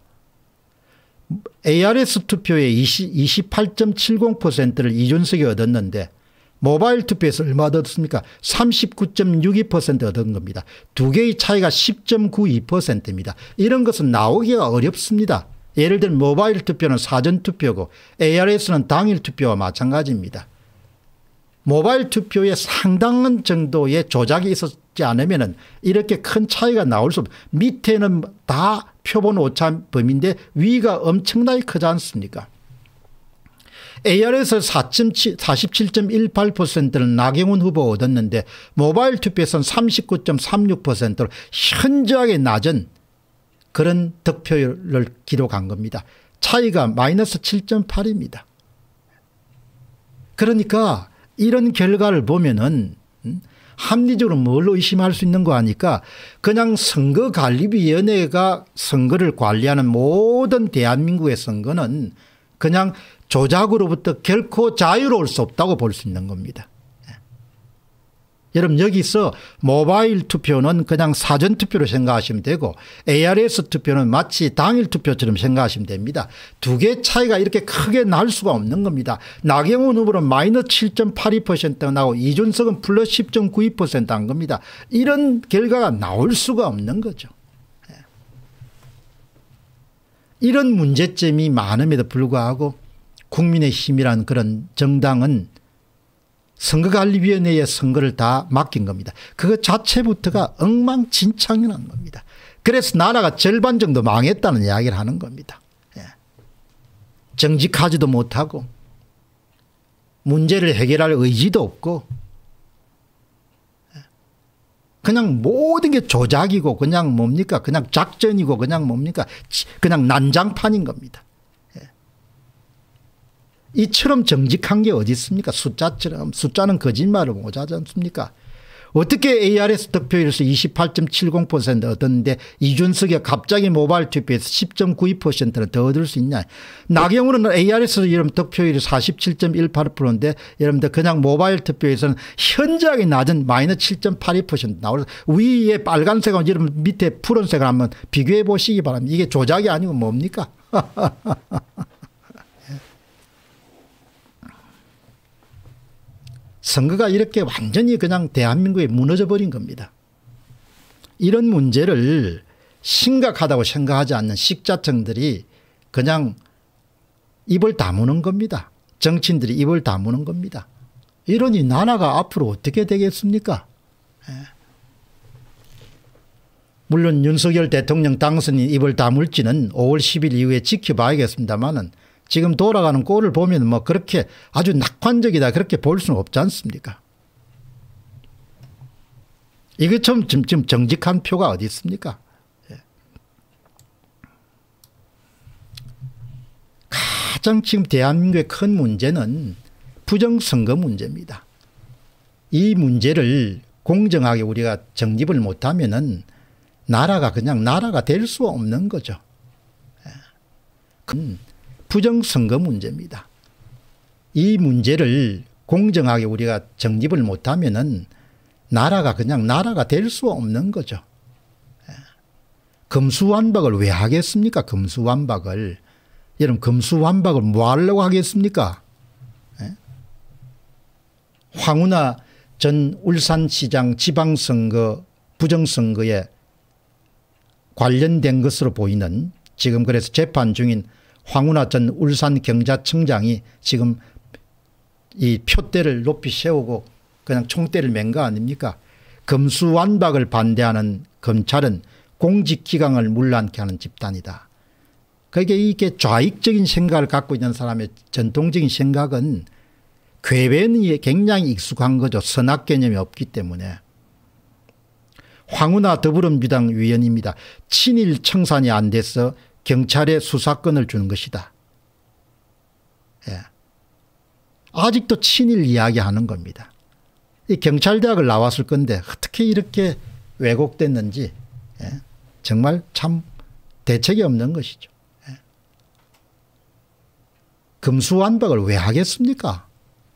ARS 투표의 28.70%를 이준석이 얻었는데 모바일 투표에서 얼마 얻었습니까? 39.62% 얻은 겁니다. 두 개의 차이가 10.92%입니다. 이런 것은 나오기가 어렵습니다. 예를 들면 모바일 투표는 사전 투표고 ARS는 당일 투표와 마찬가지입니다. 모바일 투표에 상당한 정도의 조작이 있었지 않으면 이렇게 큰 차이가 나올 수없 밑에는 다 표본 오차범인데 위가 엄청나게 크지 않습니까? a r 에 47.18%를 나경원 후보 얻었는데 모바일 투표에서는 39.36%로 현저하게 낮은 그런 득표율을 기록한 겁니다. 차이가 마이너스 7.8입니다. 그러니까 이런 결과를 보면은 음, 합리적으로 뭘 의심할 수 있는 거 아니까 그냥 선거관리위원회가 선거를 관리하는 모든 대한민국의 선거는 그냥 조작으로부터 결코 자유로울 수 없다고 볼 수 있는 겁니다. 여러분 여기서 모바일 투표는 그냥 사전 투표로 생각하시면 되고 ARS 투표는 마치 당일 투표처럼 생각하시면 됩니다. 두개 차이가 이렇게 크게 날 수가 없는 겁니다. 나경원 후보는 마이너스 7.82% 나고 이준석은 플러스 10.92%한 겁니다. 이런 결과가 나올 수가 없는 거죠. 예. 이런 문제점이 많음에도 불구하고 국민의힘이란 그런 정당은 선거관리위원회의 선거를 다 맡긴 겁니다. 그것 자체부터가 엉망진창이란 겁니다. 그래서 나라가 절반 정도 망했다는 이야기를 하는 겁니다. 예. 정직하지도 못하고 문제를 해결할 의지도 없고 예. 그냥 모든 게 조작이고 그냥 뭡니까 그냥 작전이고 그냥 뭡니까 그냥 난장판인 겁니다. 이처럼 정직한 게 어디 있습니까? 숫자처럼 숫자는 거짓말을 모자지 않습니까? 어떻게 ARS 득표율에서 28.70% 얻었는데 이준석이 갑자기 모바일 투표에서 10.92%를 더 얻을 수 있냐. 나경원은 ARS 여러분 득표율이 47.18%인데 여러분들 그냥 모바일 투표에서는 현저하게 낮은 마이너스 7.82% 나오서 위에 빨간색하고 여러분 밑에 푸른색을 한번 비교해 보시기 바랍니다. 이게 조작이 아니고 뭡니까? [laughs] 선거가 이렇게 완전히 그냥 대한민국에 무너져 버린 겁니다. 이런 문제를 심각하다고 생각하지 않는 식자층들이 그냥 입을 다무는 겁니다. 정치인들이 입을 다무는 겁니다. 이러니 나라가 앞으로 어떻게 되겠습니까? 예. 물론 윤석열 대통령 당선인 입을 다물지는 5월 10일 이후에 지켜봐야겠습니다만은 지금 돌아가는 꼴을 보면 뭐 그렇게 아주 낙관적이다 그렇게 볼 수는 없지 않습니까? 이것처 지금 정직한 표가 어디 있습니까? 예. 가장 지금 대한민국의 큰 문제는 부정선거 문제입니다. 이 문제를 공정하게 우리가 정립을 못하면은 나라가 그냥 나라가 될 수 없는 거죠. 그 부정선거 문제입니다. 이 문제를 공정하게 우리가 정립을 못하면 은 나라가 그냥 나라가 될 수 없는 거죠. 예. 금수완박을 왜 하겠습니까? 금수완박을. 여러분 금수완박을 뭐 하려고 하겠습니까? 예. 황운하 전 울산시장 지방선거 부정선거에 관련된 것으로 보이는 지금 그래서 재판 중인 황운하 전 울산 경자청장이 지금 이 표대를 높이 세우고 그냥 총대를 맨 거 아닙니까? 검수완박을 반대하는 검찰은 공직기강을 물란케 하는 집단이다. 그게 이게 좌익적인 생각을 갖고 있는 사람의 전통적인 생각은 괴변이 굉장히 익숙한 거죠. 선악 개념이 없기 때문에. 황운하 더불어민주당 위원입니다. 친일 청산이 안 돼서 경찰에 수사권을 주는 것이다. 예. 아직도 친일 이야기하는 겁니다. 이 경찰대학을 나왔을 건데 어떻게 이렇게 왜곡됐는지 예. 정말 참 대책이 없는 것이죠. 예. 금수완박을 왜 하겠습니까?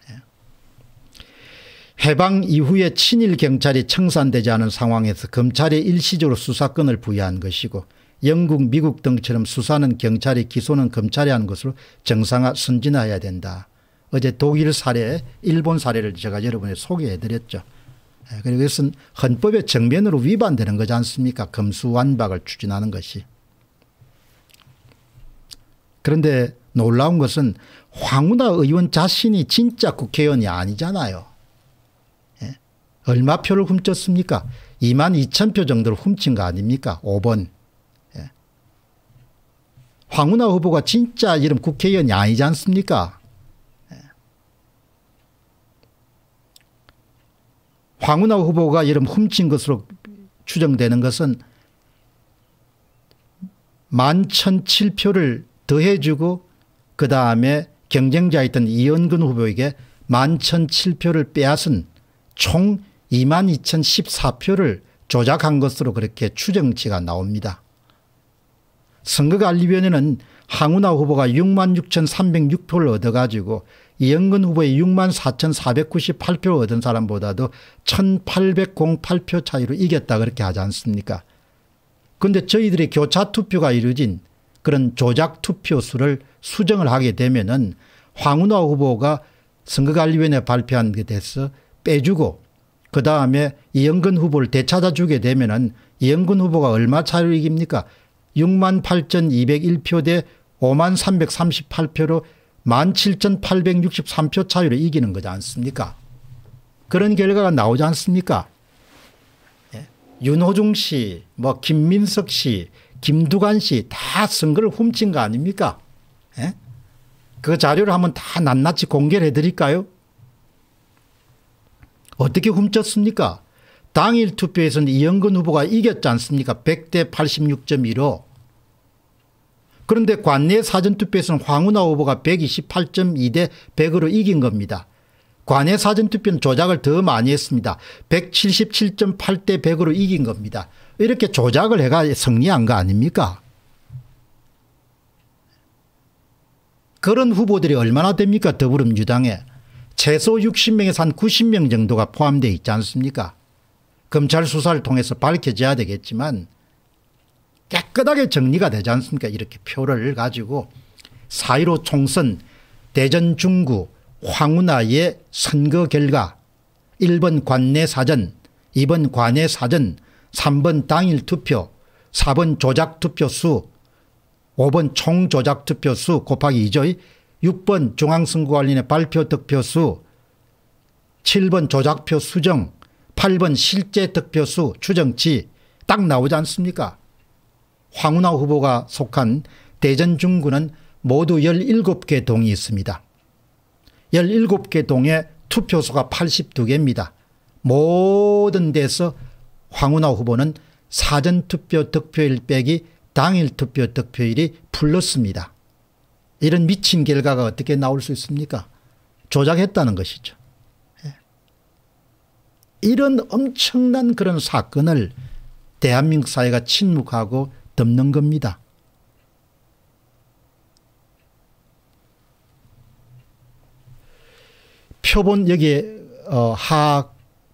예. 해방 이후에 친일 경찰이 청산되지 않은 상황에서 검찰에 일시적으로 수사권을 부여한 것이고 영국, 미국 등처럼 수사는 경찰이 기소는 검찰이 하는 것으로 정상화 선진화해야 된다. 어제 독일 사례 일본 사례를 제가 여러분에 소개해드렸죠. 예, 그리고 이것은 헌법의 정면으로 위반되는 거지 않습니까 검수완박을 추진하는 것이. 그런데 놀라운 것은 황운하 의원 자신이 진짜 국회의원이 아니잖아요. 예, 얼마 표를 훔쳤습니까 2만 2천 표 정도를 훔친 거 아닙니까 5번. 황운하 후보가 진짜 이름 국회의원이 아니지 않습니까? 예. 황운하 후보가 이름 훔친 것으로 추정되는 것은 11,007표를 더해주고 그 다음에 경쟁자였던 이현근 후보에게 11,007표를 빼앗은 총 22,014표를 조작한 것으로 그렇게 추정치가 나옵니다. 선거 관리위원회는 항우나 후보가 6만 6,306표를 얻어가지고 이영근 후보의 6만 4,498표를 얻은 사람보다도 1,808표 차이로 이겼다 그렇게 하지 않습니까 그런데 저희들이 교차투표가 이루어진 그런 조작투표수를 수정을 하게 되면 은 황운하 후보가 선거관리위원회 발표한 게 돼서 빼주고 그 다음에 이영근 후보를 되찾아주게 되면 은 이영근 후보가 얼마 차이로 이깁니까 6만 8,201표 대 5만 338표로 17,863표 차이로 이기는 거지 않습니까? 그런 결과가 나오지 않습니까? 예. 윤호중 씨, 뭐 김민석 씨, 김두관 씨 다 선거를 훔친 거 아닙니까? 예? 그 자료를 한번 다 낱낱이 공개를 해드릴까요? 어떻게 훔쳤습니까? 당일 투표에서는 이영근 후보가 이겼지 않습니까? 100대 86.15. 그런데 관내 사전투표에서는 황운하 후보가 128.2대 100으로 이긴 겁니다. 관내 사전투표는 조작을 더 많이 했습니다. 177.8대 100으로 이긴 겁니다. 이렇게 조작을 해가 승리한 거 아닙니까? 그런 후보들이 얼마나 됩니까 더불어민주당에 최소 60명에서 한 90명 정도가 포함되어 있지 않습니까 검찰 수사를 통해서 밝혀져야 되겠지만 깨끗하게 정리가 되지 않습니까 이렇게 표를 가지고 4.15 총선 대전 중구 황운하의 선거 결과 1번 관내 사전 2번 관내 사전 3번 당일 투표 4번 조작 투표수 5번 총 조작 투표수 곱하기 2조 6번 중앙선거관리의 발표 득표수 7번 조작표 수정 8번 실제 득표수 추정치 딱 나오지 않습니까 황운하 후보가 속한 대전 중구는 모두 17개 동이 있습니다. 17개 동에 투표소가 82개입니다. 모든 데서 황운하 후보는 사전투표 득표일 빼기 당일 투표 득표일이 불렀습니다. 이런 미친 결과가 어떻게 나올 수 있습니까? 조작했다는 것이죠. 예. 이런 엄청난 그런 사건을 대한민국 사회가 침묵하고 덮는 겁니다. 표본 여기에 어,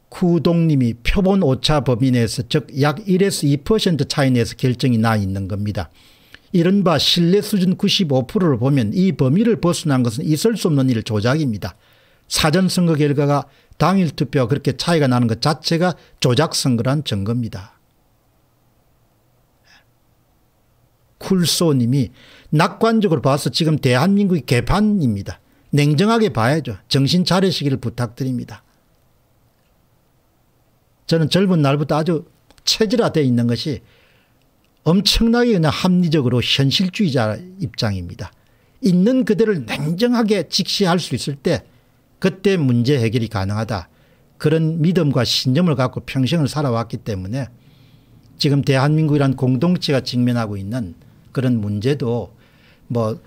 하쿠동님이 표본 오차 범위 내에서 즉 약 1에서 2% 차이 내에서 결정이 나 있는 겁니다. 이른바 신뢰 수준 95%를 보면 이 범위를 벗어난 것은 있을 수 없는 일 조작입니다. 사전 선거 결과가 당일 투표와 그렇게 차이가 나는 것 자체가 조작 선거란 증거입니다. 쿨소님이 낙관적으로 봐서 지금 대한민국이 개판입니다. 냉정하게 봐야죠. 정신 차리시기를 부탁드립니다. 저는 젊은 날부터 아주 체질화되어 있는 것이 엄청나게 그냥 합리적으로 현실주의자 입장입니다. 있는 그대를 냉정하게 직시할 수 있을 때 그때 문제 해결이 가능하다. 그런 믿음과 신념을 갖고 평생을 살아왔기 때문에 지금 대한민국이란 공동체가 직면하고 있는 그런 문제도 뭐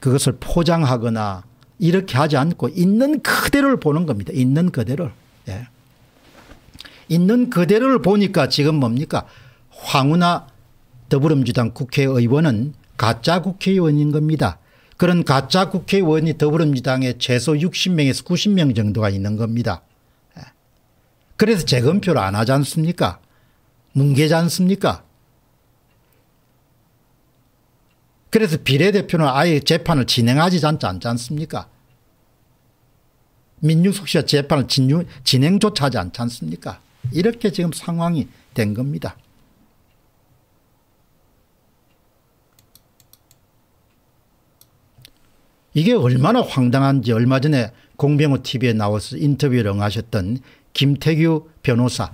그것을 포장하거나 이렇게 하지 않고 있는 그대로를 보는 겁니다. 있는 그대로를. 예. 있는 그대로를 보니까 지금 뭡니까? 황우나 더불어민주당 국회의원은 가짜 국회의원인 겁니다. 그런 가짜 국회의원이 더불어민주당에 최소 60명에서 90명 정도가 있는 겁니다. 예. 그래서 재검표를 안 하지 않습니까? 뭉개지 않습니까? 그래서 비례대표는 아예 재판을 진행하지 않지 않지 않습니까? 민중숙 씨가 재판을 진유, 진행조차 하지 않지 않습니까? 이렇게 지금 상황이 된 겁니다. 이게 얼마나 황당한지 얼마 전에 공병호 TV에 나와서 인터뷰를 응하셨던 김태규 변호사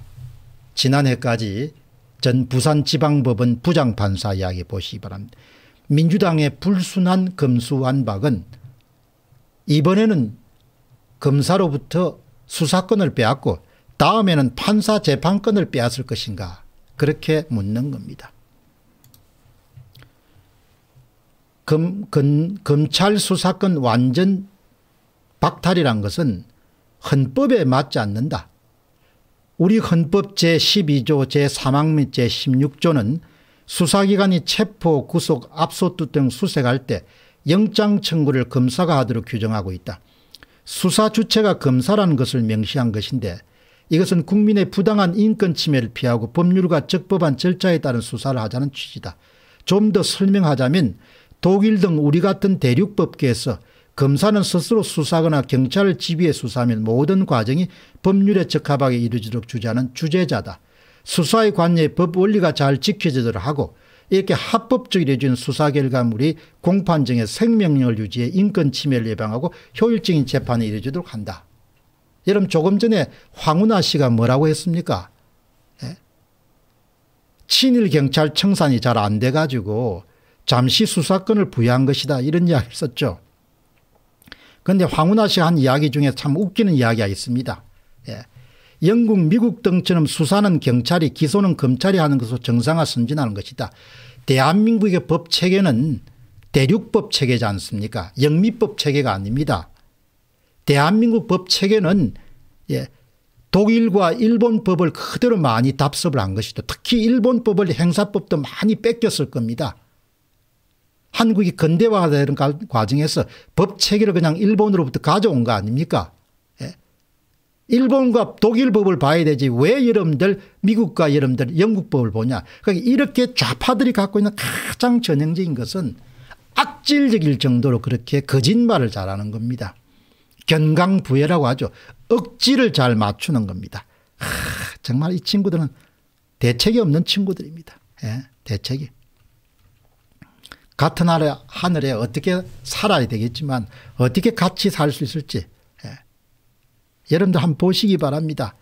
지난해까지 전 부산지방법원 부장판사 이야기 보시기 바랍니다. 민주당의 불순한 검수완박은 이번에는 검사로부터 수사권을 빼앗고 다음에는 판사 재판권을 빼앗을 것인가 그렇게 묻는 겁니다. 검, 검, 검찰 수사권 완전 박탈이란 것은 헌법에 맞지 않는다. 우리 헌법 제12조 제3항 및 제16조는 수사기관이 체포, 구속, 압수투 등 수색할 때 영장 청구를 검사가 하도록 규정하고 있다. 수사 주체가 검사라는 것을 명시한 것인데 이것은 국민의 부당한 인권 침해를 피하고 법률과 적법한 절차에 따른 수사를 하자는 취지다. 좀 더 설명하자면 독일 등 우리 같은 대륙법계에서 검사는 스스로 수사거나 경찰을 지휘해 수사하면 모든 과정이 법률에 적합하게 이루어지도록 주재하는 주재자다. 수사의관여에법 원리가 잘 지켜지도록 하고 이렇게 합법적이로 해준 수사 결과물이 공판정의 생명력을 유지해 인권 침해를 예방하고 효율적인 재판이 이루어지도록 한다. 여러분 조금 전에 황운하 씨가 뭐라고 했습니까? 예? 친일 경찰 청산이 잘 안 돼가지고 잠시 수사권을 부여한 것이다 이런 이야기를 썼죠. 그런데 황운하 씨가 한 이야기 중에 참 웃기는 이야기가 있습니다. 영국, 미국 등처럼 수사는 경찰이 기소는 검찰이 하는 것으로 정상화 선진하는 것이다. 대한민국의 법 체계는 대륙법 체계지 않습니까 영미법 체계가 아닙니다. 대한민국 법 체계는 예, 독일과 일본 법을 그대로 많이 답습을 한 것이죠. 특히 일본 법을 행사법도 많이 뺏겼을 겁니다. 한국이 근대화되는 과정에서 법 체계를 그냥 일본으로부터 가져온 거 아닙니까 일본과 독일 법을 봐야 되지 왜 여러분들 미국과 여러분들 영국 법을 보냐. 그러니까 이렇게 좌파들이 갖고 있는 가장 전형적인 것은 악질적일 정도로 그렇게 거짓말을 잘하는 겁니다. 견강부여라고 하죠. 억지를 잘 맞추는 겁니다. 아, 정말 이 친구들은 대책이 없는 친구들입니다. 예, 대책이. 같은 하늘에 어떻게 살아야 되겠지만 어떻게 같이 살 수 있을지 여러분도 한번 보시기 바랍니다.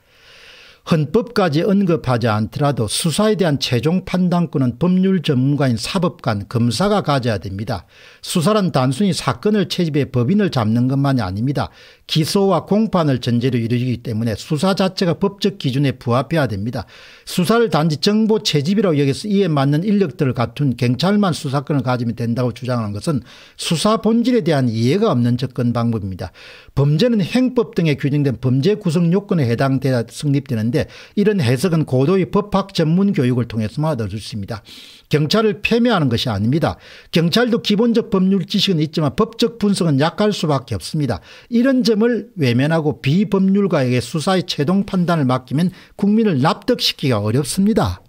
헌법까지 언급하지 않더라도 수사에 대한 최종 판단권은 법률 전문가인 사법관 검사가 가져야 됩니다. 수사란 단순히 사건을 채집해 법인을 잡는 것만이 아닙니다. 기소와 공판을 전제로 이루어지기 때문에 수사 자체가 법적 기준에 부합해야 됩니다. 수사를 단지 정보 채집이라고 여기서 이에 맞는 인력들을 갖춘 경찰만 수사권을 가지면 된다고 주장하는 것은 수사 본질에 대한 이해가 없는 접근 방법입니다. 범죄는 행법 등에 규정된 범죄 구성 요건에 해당되야 성립되는데 이런 해석은 고도의 법학 전문 교육을 통해서만 얻을 수 있습니다. 경찰을 폐매하는 것이 아닙니다. 경찰도 기본적 법률 지식은 있지만 법적 분석은 약할 수밖에 없습니다. 이런 점을 외면하고 비법률가에게 수사의 최종 판단을 맡기면 국민을 납득시키기가 어렵습니다.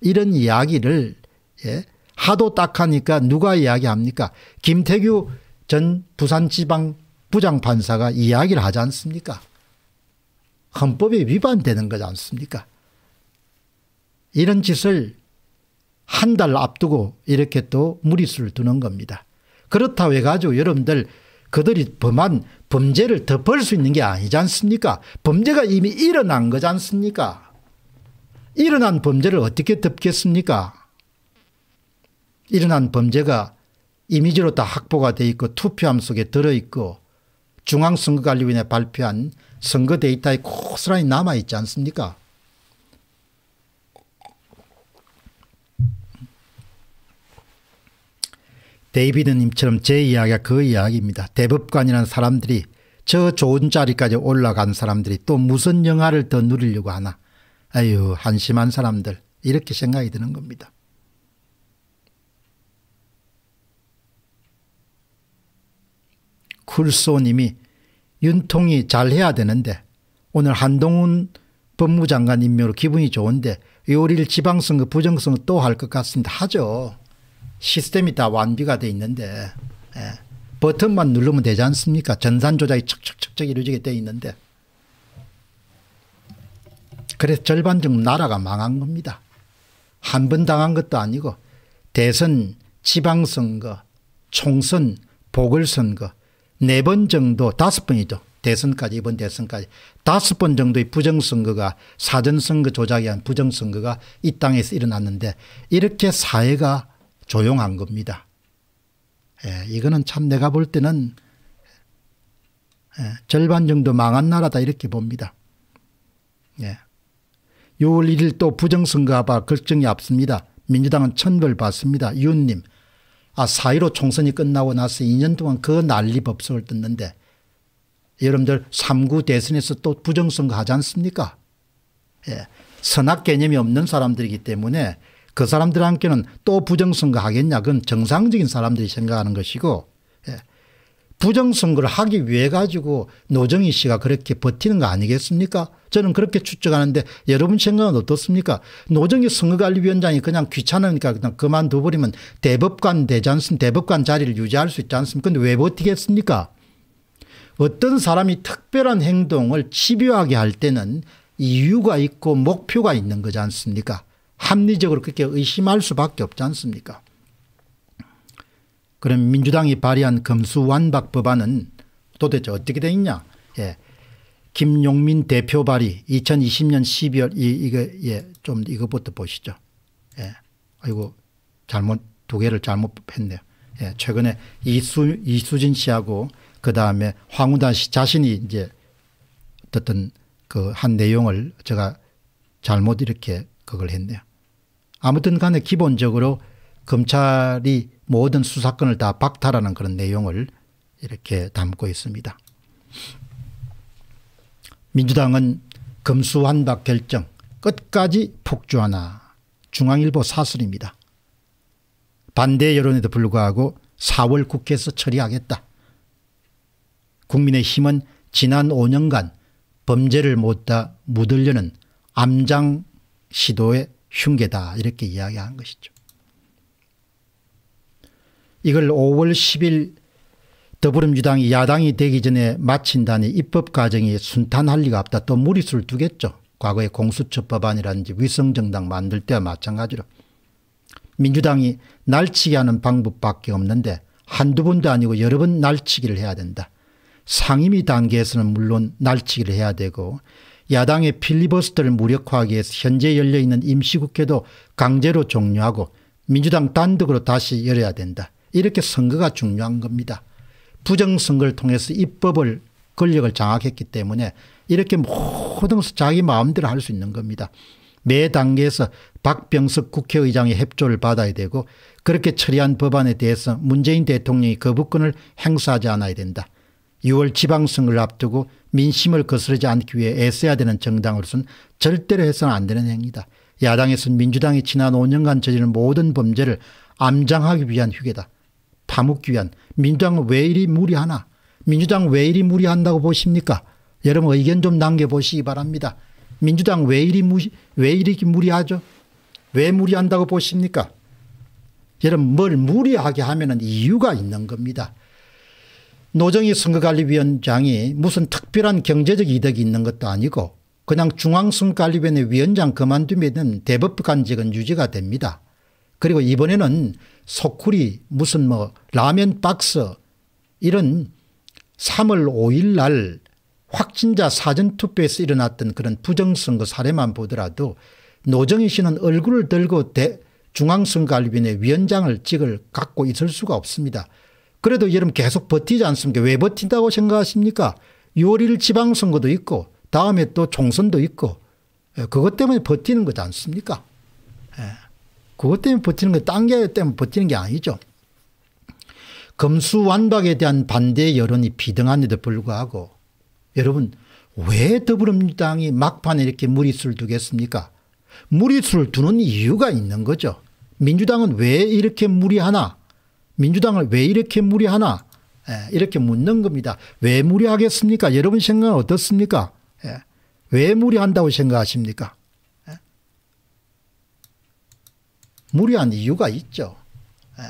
이런 이야기를 예, 하도 딱하니까 누가 이야기합니까? 김태규 전 부산지방 부장판사가 이야기를 하지 않습니까? 헌법에 위반되는 거지 않습니까? 이런 짓을 한 달 앞두고 이렇게 또 무리수를 두는 겁니다. 그렇다고 해가지고 여러분들 그들이 범한 범죄를 덮을 수 있는 게 아니지 않습니까? 범죄가 이미 일어난 거지 않습니까? 일어난 범죄를 어떻게 덮겠습니까? 일어난 범죄가 이미지로 다 확보가 돼 있고 투표함 속에 들어있고 중앙선거관리위원회 발표한 선거 데이터에 고스란히 남아있지 않습니까? 데이비드님처럼 제 이야기가 그 이야기입니다. 대법관이라는 사람들이 저 좋은 자리까지 올라간 사람들이 또 무슨 영화를 더 누리려고 하나. 아유 한심한 사람들 이렇게 생각이 드는 겁니다. 쿨소님이 윤통이 잘해야 되는데 오늘 한동훈 법무장관 임명으로 기분이 좋은데 요리를 지방선거 부정선거 또 할 것 같습니다. 하죠. 시스템이 다 완비가 돼 있는데 예. 버튼만 누르면 되지 않습니까 전산 조작이 척척척척 이루어지게 돼 있는데 그래서 절반 정도 나라가 망한 겁니다. 한 번 당한 것도 아니고 대선 지방선거 총선 보궐선거 네번 정도 다섯 번이죠. 대선까지 이번 대선까지 다섯 번 정도의 부정선거가 사전선거 조작에 한 부정선거가 이 땅에서 일어났는데 이렇게 사회가 조용한 겁니다. 예, 이거는 참 내가 볼 때는 예, 절반 정도 망한 나라다 이렇게 봅니다. 예. 6월 1일 또 부정선거 가 결정이 앞습니다. 민주당은 천벌 받습니다. 이님 아, 4.15 총선이 끝나고 나서 2년 동안 그 난리 법석을 뜯는데 여러분들 3구 대선에서 또 부정선거 하지 않습니까? 예. 선악 개념이 없는 사람들이기 때문에 그 사람들한테는 또 부정선거 하겠냐 그건 정상적인 사람들이 생각하는 것이고 부정선거를 하기 위해 가지고 노정희 씨가 그렇게 버티는 거 아니겠습니까? 저는 그렇게 추측하는데 여러분 생각은 어떻습니까? 노정희 선거관리위원장이 그냥 귀찮으니까 그냥 그만둬버리면 대법관 되지 않습니까? 대법관 자리를 유지할 수 있지 않습니까? 근데 왜 버티겠습니까? 어떤 사람이 특별한 행동을 집요하게 할 때는 이유가 있고 목표가 있는 거지 않습니까? 합리적으로 그렇게 의심할 수밖에 없지 않습니까? 그럼 민주당이 발의한 검수완박 법안은 도대체 어떻게 돼 있냐. 예. 김용민 대표 발의 2020년 12월 이, 이거 예, 좀 이것부터 보시죠. 예. 아이고 잘못 두 개를 잘못했네요. 예, 최근에 이수 이수진 씨하고 그 다음에 황우다 씨 자신이 이제 어떤 그한 내용을 제가 잘못 이렇게 그걸 했네요. 아무튼 간에 기본적으로 검찰이 모든 수사권을 다 박탈하는 그런 내용을 이렇게 담고 있습니다. 민주당은 금수환박 결정 끝까지 폭주하나 중앙일보 사설입니다. 반대 여론에도 불구하고 4월 국회에서 처리하겠다. 국민의힘은 지난 5년간 범죄를 못다 묻으려는 암장 시도의 흉계다 이렇게 이야기한 것이죠. 이걸 5월 10일 더불어민주당이 야당이 되기 전에 마친다니 입법 과정이 순탄할 리가 없다. 또 무리수를 두겠죠. 과거에 공수처법안이라든지 위성정당 만들 때와 마찬가지로. 민주당이 날치기 하는 방법밖에 없는데 한두 번도 아니고 여러 번 날치기를 해야 된다. 상임위 단계에서는 물론 날치기를 해야 되고 야당의 필리버스터를 무력화하기 위해서 현재 열려있는 임시국회도 강제로 종료하고 민주당 단독으로 다시 열어야 된다. 이렇게 선거가 중요한 겁니다. 부정선거를 통해서 입법을 권력을 장악했기 때문에 이렇게 모든 것을 자기 마음대로 할 수 있는 겁니다. 매 단계에서 박병석 국회의장의 협조를 받아야 되고 그렇게 처리한 법안에 대해서 문재인 대통령이 거부권을 그 행사하지 않아야 된다. 6월 지방선거를 앞두고 민심을 거스르지 않기 위해 애써야 되는 정당으로서는 절대로 해서는 안 되는 행위다. 야당에서는 민주당이 지난 5년간 저지른 모든 범죄를 암장하기 위한 휴게다. 파묻기 위한 민주당은 왜 이리 무리하나 민주당 왜 이리 무리한다고 보십니까 여러분 의견 좀 남겨보시기 바랍니다. 민주당 왜 이리 무시, 왜 이리 무리하죠? 왜 무리한다고 보십니까? 여러분 뭘 무리하게 하면 이유가 있는 겁니다. 노정희 선거관리위원장이 무슨 특별한 경제적 이득이 있는 것도 아니고 그냥 중앙선거관리위원회 위원장 그만두면 대법관직은 유지가 됩니다. 그리고 이번에는 소쿠리 무슨 뭐 라면 박스 이런 3월 5일 날 확진자 사전투표에서 일어났던 그런 부정선거 사례만 보더라도 노정희 씨는 얼굴을 들고 대, 중앙선거관리위원회 위원장을 찍을 갖고 있을 수가 없습니다. 그래도 여름 계속 버티지 않습니까? 왜 버틴다고 생각하십니까? 6월 1일 지방선거도 있고 다음에 또 총선도 있고 예, 그것 때문에 버티는 거지 않습니까? 예. 그것 때문에 버티는 거, 딴게 때문에 버티는 게 아니죠. 검수완박에 대한 반대 여론이 비등한데도 불구하고 여러분 왜 더불어민주당이 막판에 이렇게 무리수를 두겠습니까? 무리수를 두는 이유가 있는 거죠. 민주당은 왜 이렇게 무리하나? 민주당을 왜 이렇게 무리하나? 예, 이렇게 묻는 겁니다. 왜 무리하겠습니까? 여러분 생각은 어떻습니까? 예, 왜 무리한다고 생각하십니까? 무리한 이유가 있죠. 예.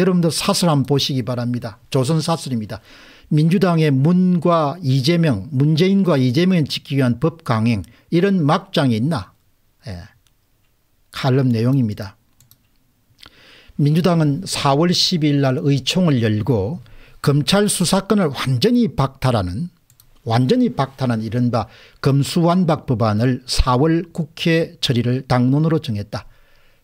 여러분들 사설 한번 보시기 바랍니다. 조선 사설입니다. 민주당의 문과 이재명, 문재인과 이재명을 지키기 위한 법 강행 이런 막장이 있나? 예. 칼럼 내용입니다. 민주당은 4월 12일 날 의총을 열고 검찰 수사권을 완전히 박탈하는 완전히 박탈한 이른바 검수완박 법안을 4월 국회 처리를 당론으로 정했다.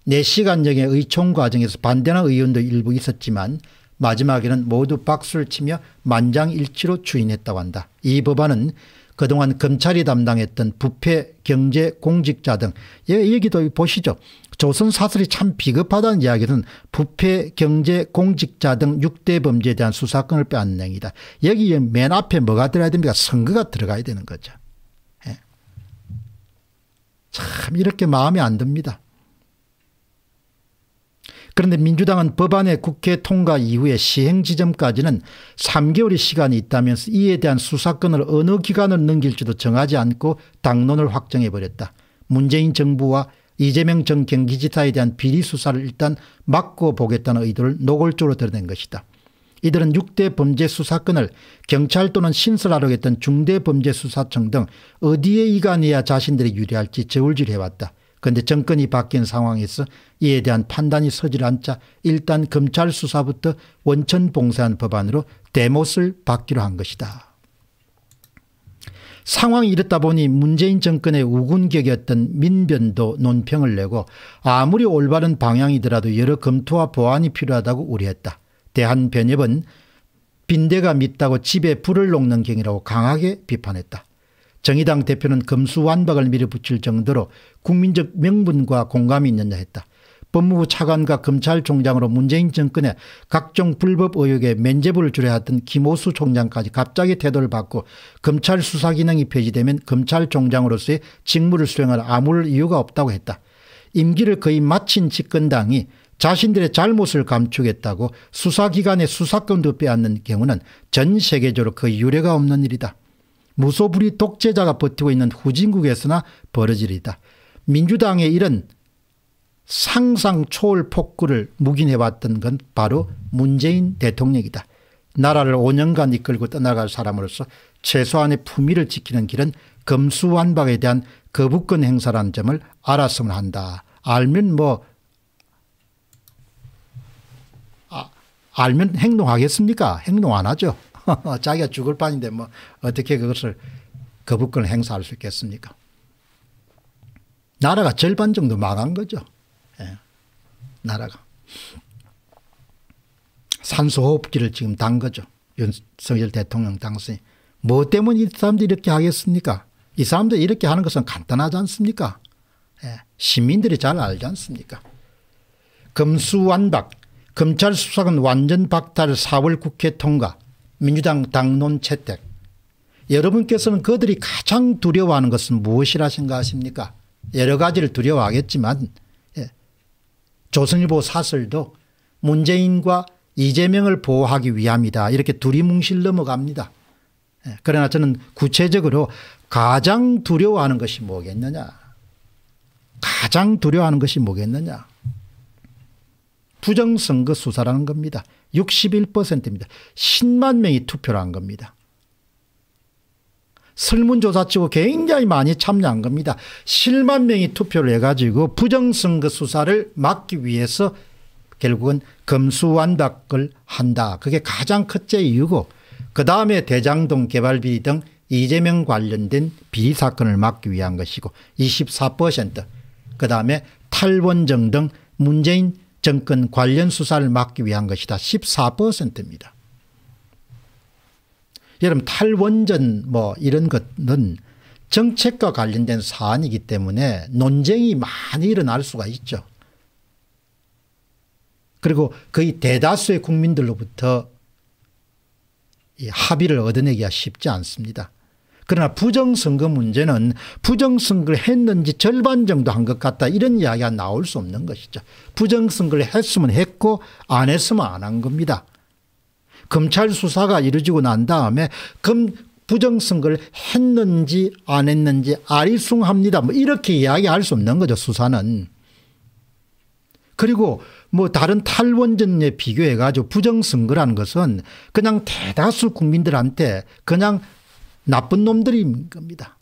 4시간여의 의총 과정에서 반대하는 의원도 일부 있었지만 마지막에는 모두 박수를 치며 만장일치로 추인했다고 한다. 이 법안은 그동안 검찰이 담당했던 부패, 경제, 공직자 등 여기도 예, 보시죠. 조선 사설이 참 비겁하다는 이야기는 부패, 경제, 공직자 등 6대 범죄에 대한 수사권을 빼앗는 행위다. 여기에 맨 앞에 뭐가 들어야 됩니까? 선거가 들어가야 되는 거죠. 예. 참 이렇게 마음에 안 듭니다. 그런데 민주당은 법안의 국회 통과 이후에 시행 지점까지는 3개월의 시간이 있다면서 이에 대한 수사권을 어느 기간을 넘길지도 정하지 않고 당론을 확정해버렸다. 문재인 정부와 이재명 전 경기지사에 대한 비리 수사를 일단 막고 보겠다는 의도를 노골적으로 드러낸 것이다. 이들은 6대 범죄 수사권을 경찰 또는 신설하려고 했던 중대범죄수사청 등 어디에 이관해야 자신들이 유리할지 저울질해왔다. 그런데 정권이 바뀐 상황에서 이에 대한 판단이 서질 않자 일단 검찰 수사부터 원천 봉쇄한 법안으로 대못을 받기로 한 것이다. 상황이 이렇다 보니 문재인 정권의 우군격이었던 민변도 논평을 내고 아무리 올바른 방향이더라도 여러 검토와 보완이 필요하다고 우려했다. 대한변협은 빈대가 밑다고 집에 불을 녹는 경이라고 강하게 비판했다. 정의당 대표는 검수완박을 밀어붙일 정도로 국민적 명분과 공감이 있느냐 했다. 법무부 차관과 검찰총장으로 문재인 정권의 각종 불법 의혹에 면제부를 주려 하던 김호수 총장까지 갑자기 태도를 받고 검찰 수사 기능이 폐지되면 검찰총장으로서의 직무를 수행할 아무 이유가 없다고 했다. 임기를 거의 마친 집권당이 자신들의 잘못을 감추겠다고 수사기관의 수사권도 빼앗는 경우는 전 세계적으로 거의 유례가 없는 일이다. 무소불위 독재자가 버티고 있는 후진국에서나 벌어질리다 민주당의 이런 상상 초월 폭구를 묵인해왔던 건 바로 문재인 대통령이다. 나라를 5년간 이끌고 떠나갈 사람으로서 최소한의 품위를 지키는 길은 검수완박에 대한 거부권 행사라는 점을 알았으면 한다. 알면 뭐 아, 알면 행동하겠습니까? 행동 안 하죠. 뭐 [laughs] 자기가 죽을 판인데 뭐 어떻게 그것을 거부권을 행사할 수 있겠습니까? 나라가 절반 정도 망한 거죠. 예. 나라가. 산소호흡기를 지금 단 거죠. 윤석열 대통령 당시. 뭐 때문에 이 사람들이 이렇게 하겠습니까? 이 사람들이 이렇게 하는 것은 간단하지 않습니까? 예. 시민들이 잘 알지 않습니까? 금수완박. 검찰 수사는 완전 박탈 4월 국회 통과. 민주당 당론 채택. 여러분께서는 그들이 가장 두려워하는 것은 무엇이라 생각하십니까? 여러 가지를 두려워하겠지만 예. 조선일보 사설도 문재인과 이재명을 보호하기 위함이다. 이렇게 두리뭉실 넘어갑니다. 예. 그러나 저는 구체적으로 가장 두려워하는 것이 뭐겠느냐. 가장 두려워하는 것이 뭐겠느냐. 부정선거 수사라는 겁니다. 61%입니다. 10만 명이 투표를 한 겁니다. 설문조사 치고 굉장히 많이 참여한 겁니다. 7만 명이 투표를 해가지고 부정선거 수사를 막기 위해서 결국은 검수완박을 한다. 그게 가장 첫째 이유고 그 다음에 대장동 개발비등 이재명 관련된 비리 사건을 막기 위한 것이고 24%그 다음에 탈원정 등 문재인 정권 관련 수사를 막기 위한 것이다. 14%입니다. 여러분 탈원전 뭐 이런 것은 정책과 관련된 사안이기 때문에 논쟁이 많이 일어날 수가 있죠. 그리고 거의 대다수의 국민들로부터 합의를 얻어내기가 쉽지 않습니다. 그러나 부정선거 문제는 부정선거를 했는지 절반 정도 한 것 같다 이런 이야기가 나올 수 없는 것이죠. 부정선거를 했으면 했고 안 했으면 안 한 겁니다. 검찰 수사가 이루어지고 난 다음에 검, 부정선거를 했는지 안 했는지 아리숭합니다. 뭐 이렇게 이야기할 수 없는 거죠 수사는. 그리고 뭐 다른 탈원전에 비교해 가지고 부정선거라는 것은 그냥 대다수 국민들한테 그냥 나쁜 놈들인 겁니다.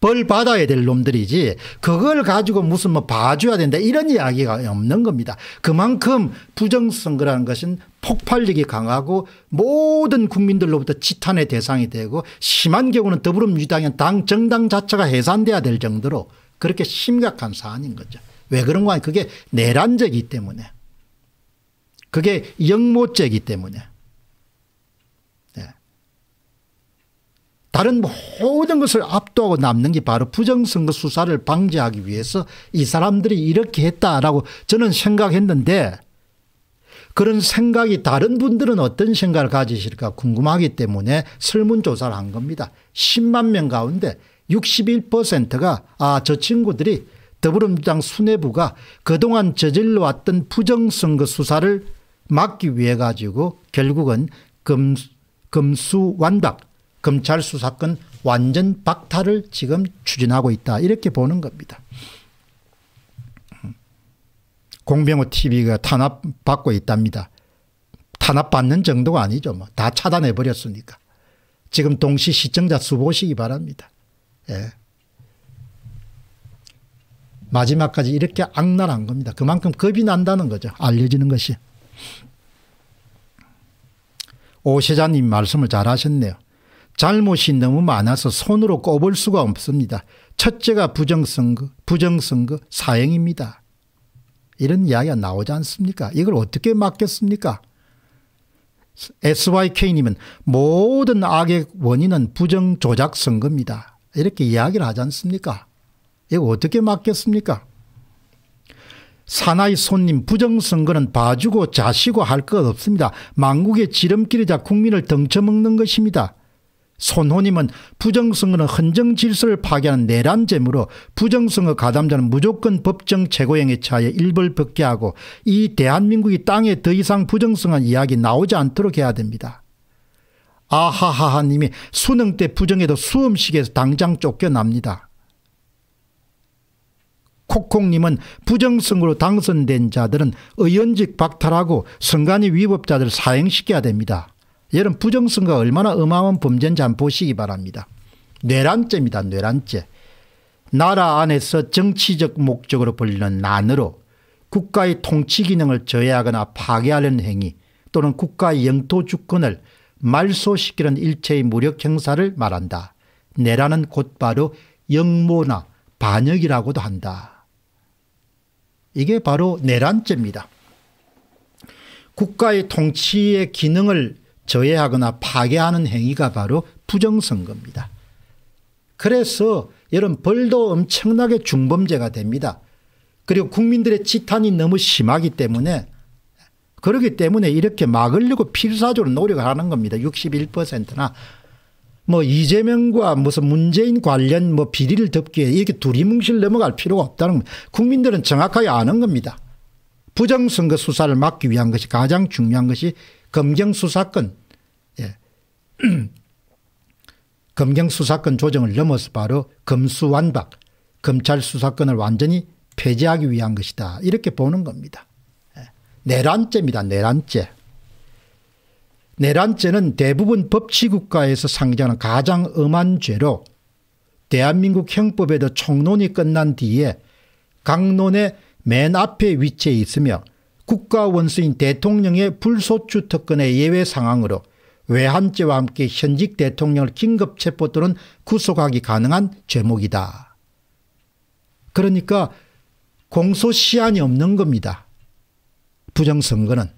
벌 받아야 될 놈들이지 그걸 가지고 무슨 뭐 봐줘야 된다 이런 이야기가 없는 겁니다. 그만큼 부정선거라는 것은 폭발력이 강하고 모든 국민들로부터 지탄의 대상이 되고 심한 경우는 더불어민주당의 당 정당 자체가 해산돼야 될 정도로 그렇게 심각한 사안인 거죠. 왜 그런가 하면 그게 내란제기 때문에 그게 영모죄기 때문에 다른 모든 것을 압도하고 남는 게 바로 부정선거 수사를 방지하기 위해서 이 사람들이 이렇게 했다라고 저는 생각했는데 그런 생각이 다른 분들은 어떤 생각을 가지실까 궁금하기 때문에 설문조사를 한 겁니다. 10만 명 가운데 61%가 아 저 친구들이 더불어민주당 수뇌부가 그동안 저질러왔던 부정선거 수사를 막기 위해 가지고 결국은 금, 금수완박 검찰 수사권 완전 박탈을 지금 추진하고 있다 이렇게 보는 겁니다. 공병호 TV가 탄압받고 있답니다. 탄압받는 정도가 아니죠. 뭐. 다 차단해버렸으니까. 지금 동시 시청자 수 보시기 바랍니다. 예. 마지막까지 이렇게 악랄한 겁니다. 그만큼 겁이 난다는 거죠. 알려지는 것이. 오세자님 말씀을 잘 하셨네요. 잘못이 너무 많아서 손으로 꼽을 수가 없습니다. 첫째가 부정선거, 부정선거 사형입니다. 이런 이야기가 나오지 않습니까? 이걸 어떻게 막겠습니까? SYK님은 모든 악의 원인은 부정조작선거입니다. 이렇게 이야기를 하지 않습니까? 이거 어떻게 막겠습니까? 사나이 손님 부정선거는 봐주고 자시고 할 것 없습니다. 망국의 지름길이자 국민을 덩쳐먹는 것입니다. 손호님은 부정선거는 헌정 질서를 파괴하는 내란죄므로 부정선거 가담자는 무조건 법정 최고형에 처하여 일벌 벗게 하고 이 대한민국이 땅에 더 이상 부정선한 이야기 나오지 않도록 해야 됩니다. 아하하하님이 수능 때 부정해도 수음식에서 당장 쫓겨납니다. 콕콕님은 부정선거로 당선된 자들은 의원직 박탈하고 선관위 위법자들 사형시켜야 됩니다. 여러분 부정선거가 얼마나 어마어마한 범죄인지 한번 보시기 바랍니다. 뇌란죄입니다. 뇌란죄. 나라 안에서 정치적 목적으로 벌리는 난으로 국가의 통치 기능을 저해하거나 파괴하려는 행위 또는 국가의 영토 주권을 말소시키는 일체의 무력 행사를 말한다. 내라는 곧바로 영모나 반역이라고도 한다. 이게 바로 내란죄입니다. 국가의 통치의 기능을 저해하거나 파괴하는 행위가 바로 부정선거입니다. 그래서 여러 벌도 엄청나게 중범죄가 됩니다. 그리고 국민들의 지탄이 너무 심하기 때문에 그렇기 때문에 이렇게 막으려고 필사적으로 노력하는 을 겁니다. 61%나 뭐 이재명과 무슨 문재인 관련 뭐 비리를 덮기에 이렇게 두리뭉실 넘어갈 필요가 없다는 겁니다. 국민들은 정확하게 아는 겁니다. 부정선거 수사를 막기 위한 것이 가장 중요한 것이 검경수사권 [clears throat] 검경수사권 조정을 넘어서 바로 검수완박 검찰 수사권을 완전히 폐지하기 위한 것이다 이렇게 보는 겁니다. 예. 내란죄입니다. 내란죄. 내란죄는 대부분 법치국가에서 상징하는 가장 엄한 죄로 대한민국 형법에도 총론이 끝난 뒤에 강론의 맨 앞에 위치해 있으며 국가 원수인 대통령의 불소추 특권의 예외 상황으로 외환죄와 함께 현직 대통령을 긴급 체포 또는 구속하기 가능한 죄목이다. 그러니까 공소시한이 없는 겁니다. 부정선거는.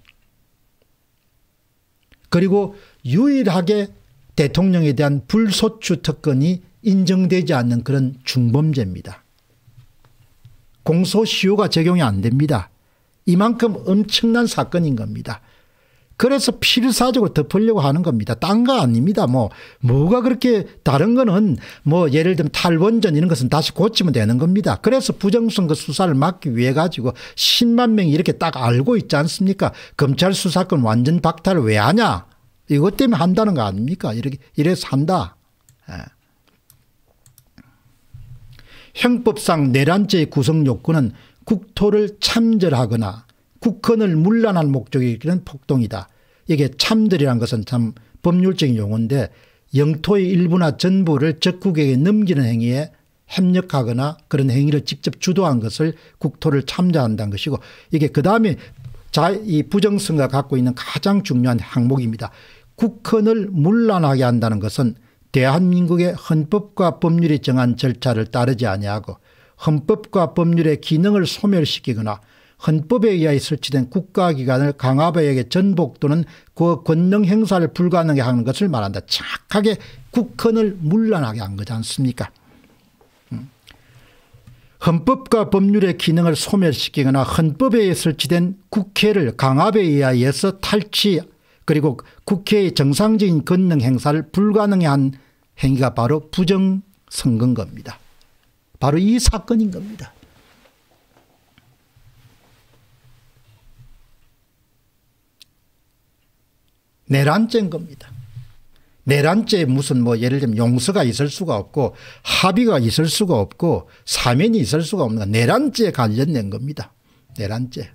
그리고 유일하게 대통령에 대한 불소추 특권이 인정되지 않는 그런 중범죄입니다. 공소시효가 적용이 안 됩니다. 이만큼 엄청난 사건인 겁니다. 그래서 필사적으로 덮으려고 하는 겁니다. 딴 거 아닙니다. 뭐 뭐가 그렇게 다른 거는 뭐 예를 들면 탈원전 이런 것은 다시 고치면 되는 겁니다. 그래서 부정선거 수사를 막기 위해 가지고 10만 명이 이렇게 딱 알고 있지 않습니까? 검찰 수사권 완전 박탈을 왜 하냐? 이것 때문에 한다는 거 아닙니까? 이렇게 이래서 한다. 예. 형법상 내란죄의 구성 요건은 국토를 참절하거나 국헌을 물란한 목적이 있기는 폭동이다. 이게 참들이란 것은 참 법률적인 용어인데 영토의 일부나 전부를 적국에게 넘기는 행위에 협력하거나 그런 행위를 직접 주도한 것을 국토를 참자한다는 것이고 이게 그 다음에 이 부정성과 갖고 있는 가장 중요한 항목입니다. 국헌을 물란하게 한다는 것은 대한민국의 헌법과 법률이 정한 절차를 따르지 아니하고 헌법과 법률의 기능을 소멸시키거나 헌법에 의하여 설치된 국가기관을 강압에게 전복 또는 그 권능 행사를 불가능하게 하는 것을 말한다. 착하게 국헌을 물란하게 한 거지 않습니까? 음. 헌법과 법률의 기능을 소멸시키거나 헌법에 설치된 국회를 강압에 의하여 탈취 그리고 국회의 정상적인 권능 행사를 불가능해 한 행위가 바로 부정선거입니다. 바로 이 사건인 겁니다. 내란죄인 겁니다. 내란죄 무슨 뭐 예를 들면 용서가 있을 수가 없고 합의가 있을 수가 없고 사면이 있을 수가 없는 내란죄에 관련된 겁니다. 내란죄.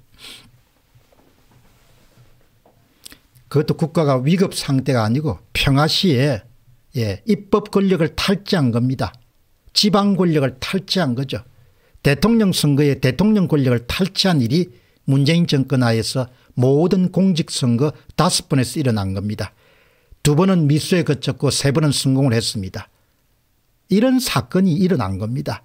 그것도 국가가 위급 상태가 아니고 평화시에 예, 입법 권력을 탈취한 겁니다. 지방 권력을 탈취한 거죠. 대통령 선거에 대통령 권력을 탈취한 일이 문재인 정권 하에서 모든 공직선거 다섯 번에서 일어난 겁니다. 두 번은 미수에 거쳤고 세 번은 성공을 했습니다. 이런 사건이 일어난 겁니다.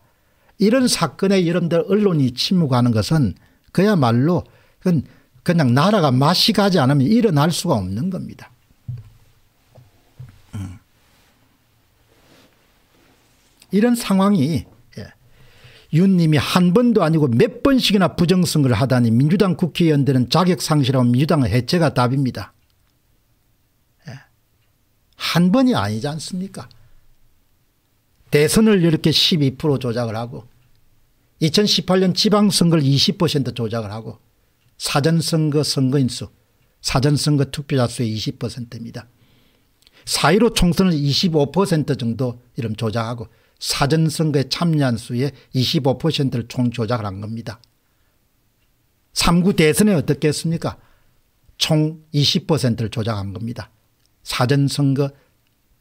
이런 사건에 여러분들 언론이 침묵하는 것은 그야말로 그건 그냥 나라가 맛이 가지 않으면 일어날 수가 없는 겁니다. 음. 이런 상황이 윤님이 한 번도 아니고 몇 번씩이나 부정선거를 하다니 민주당 국회의원들은 자격상실하고 민주당은 해체가 답입니다. 예. 한 번이 아니지 않습니까? 대선을 이렇게 12% 조작을 하고 2018년 지방선거를 20% 조작을 하고 사전선거 선거인수 사전선거 투표자 수의 20%입니다. 4.15 총선을 25% 정도 이름 조작하고 사전선거에 참여한 수의 25%를 총조작을 한 겁니다. 3구 대선에 어떻게 습니까총 20%를 조작한 겁니다. 사전선거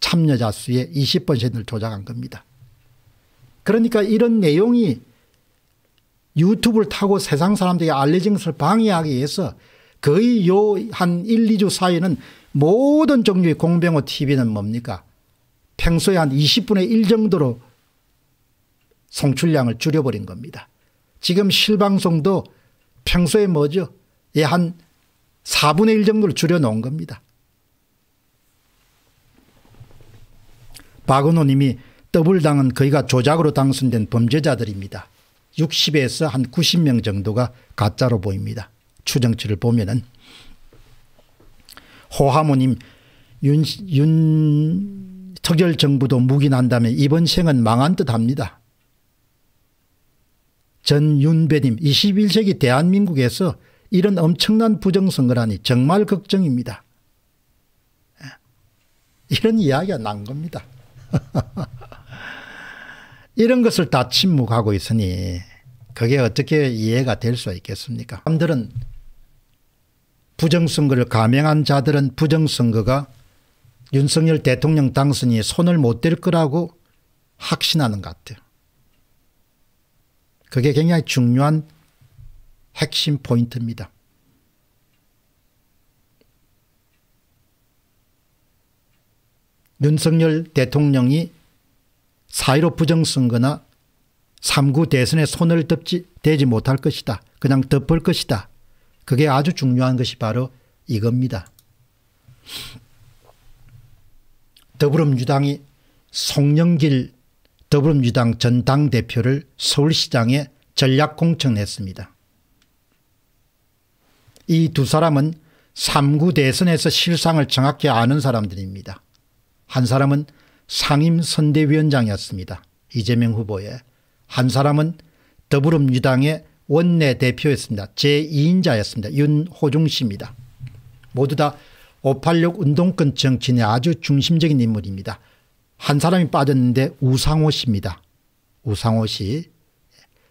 참여자 수의 20%를 조작한 겁니다. 그러니까 이런 내용이 유튜브를 타고 세상 사람들에게 알려진 것을 방해하기 위해서 거의 요 한 1, 2주 사이에는 모든 종류의 공병호 TV는 뭡니까? 평소에 한 20분의 1 정도로 송출량을 줄여버린 겁니다. 지금 실방송도 평소에 뭐죠? 예, 한 4분의 1 정도를 줄여놓은 겁니다. 박은호 님이 더블당은 거의가 조작으로 당선된 범죄자들입니다. 60에서 한 90명 정도가 가짜로 보입니다. 추정치를 보면은. 호하모님, 윤, 윤, 특별정부도 무기난 다음 이번 생은 망한 듯 합니다. 전윤배님 21세기 대한민국에서 이런 엄청난 부정선거라니 정말 걱정입니다. 예. 이런 이야기가 난 겁니다. [laughs] 이런 것을 다 침묵하고 있으니 그게 어떻게 이해가 될 수 있겠습니까? 사람들은 부정선거를 감행한 자들은 부정선거가 윤석열 대통령 당선이 손을 못 댈 거라고 확신하는 것 같아요. 그게 굉장히 중요한 핵심 포인트입니다. 윤석열 대통령이 사1로 부정선거나 3구 대선에 손을 덮지, 대지 못할 것이다. 그냥 덮을 것이다. 그게 아주 중요한 것이 바로 이겁니다. 더불어민주당이 송영길 더불어민주당 전 당대표를 서울시장에 전략공천했습니다. 이 두 사람은 3구 대선에서 실상을 정확히 아는 사람들입니다. 한 사람은 상임선대위원장이었습니다. 이재명 후보의 한 사람은 더불어민주당의 원내대표였습니다. 제2인자였습니다. 윤호중 씨입니다. 모두 다 586 운동권 정치인의 아주 중심적인 인물입니다. 한 사람이 빠졌는데 우상호 씨입니다. 우상호 씨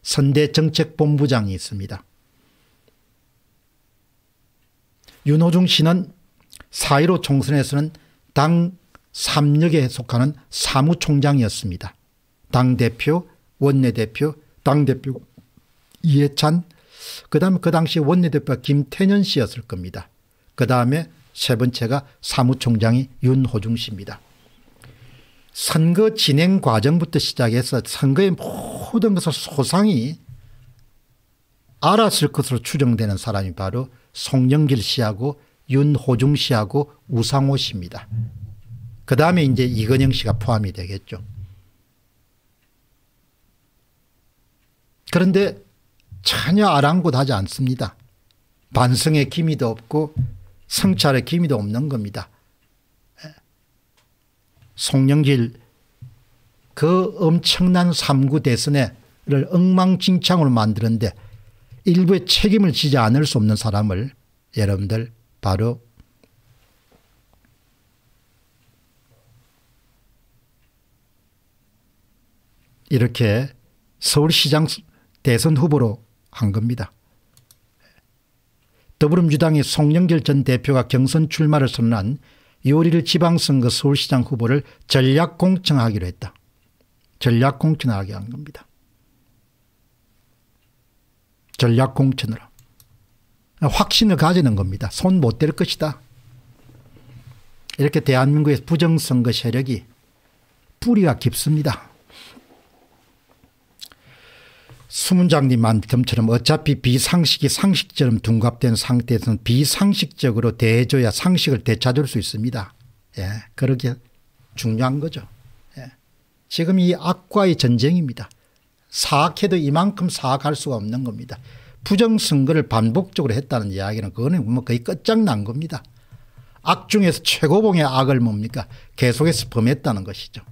선대정책본부장이 있습니다. 윤호중 씨는 4.15 총선에서는 당 3역에 속하는 사무총장이었습니다. 당대표, 원내대표, 당대표 이해찬, 그 다음에 그 당시 원내대표 김태년 씨였을 겁니다. 그 다음에 세 번째가 사무총장이 윤호중 씨입니다. 선거 진행 과정부터 시작해서 선거의 모든 것을 소상히 알았을 것으로 추정되는 사람이 바로 송영길 씨하고 윤호중 씨하고 우상호 씨입니다. 그 다음에 이제 이건영 씨가 포함이 되겠죠. 그런데 전혀 아랑곳하지 않습니다. 반성의 기미도 없고 성찰의 기미도 없는 겁니다. 송영길 그 엄청난 3구 대선에를 엉망진창으로 만드는데 일부의 책임을 지지 않을 수 없는 사람을 여러분들 바로 이렇게 서울시장 대선 후보로 한 겁니다. 더불어민주당의 송영길 전 대표가 경선 출마를 선언한 요리를 지방선거 서울시장 후보를 전략공천하기로 했다. 전략공천하게 한 겁니다. 전략공천으로. 확신을 가지는 겁니다. 손 못 댈 것이다. 이렇게 대한민국의 부정선거 세력이 뿌리가 깊습니다. 수문장님만 틈처럼 어차피 비상식이 상식처럼 둔갑된 상태에서는 비상식적으로 대해줘야 상식을 되찾을 수 있습니다. 예, 그렇게 중요한 거죠. 예. 지금 이 악과의 전쟁입니다. 사악해도 이만큼 사악할 수가 없는 겁니다. 부정선거를 반복적으로 했다는 이야기는 그거는 뭐 거의 끝장난 겁니다. 악 중에서 최고봉의 악을 뭡니까 계속해서 범했다는 것이죠.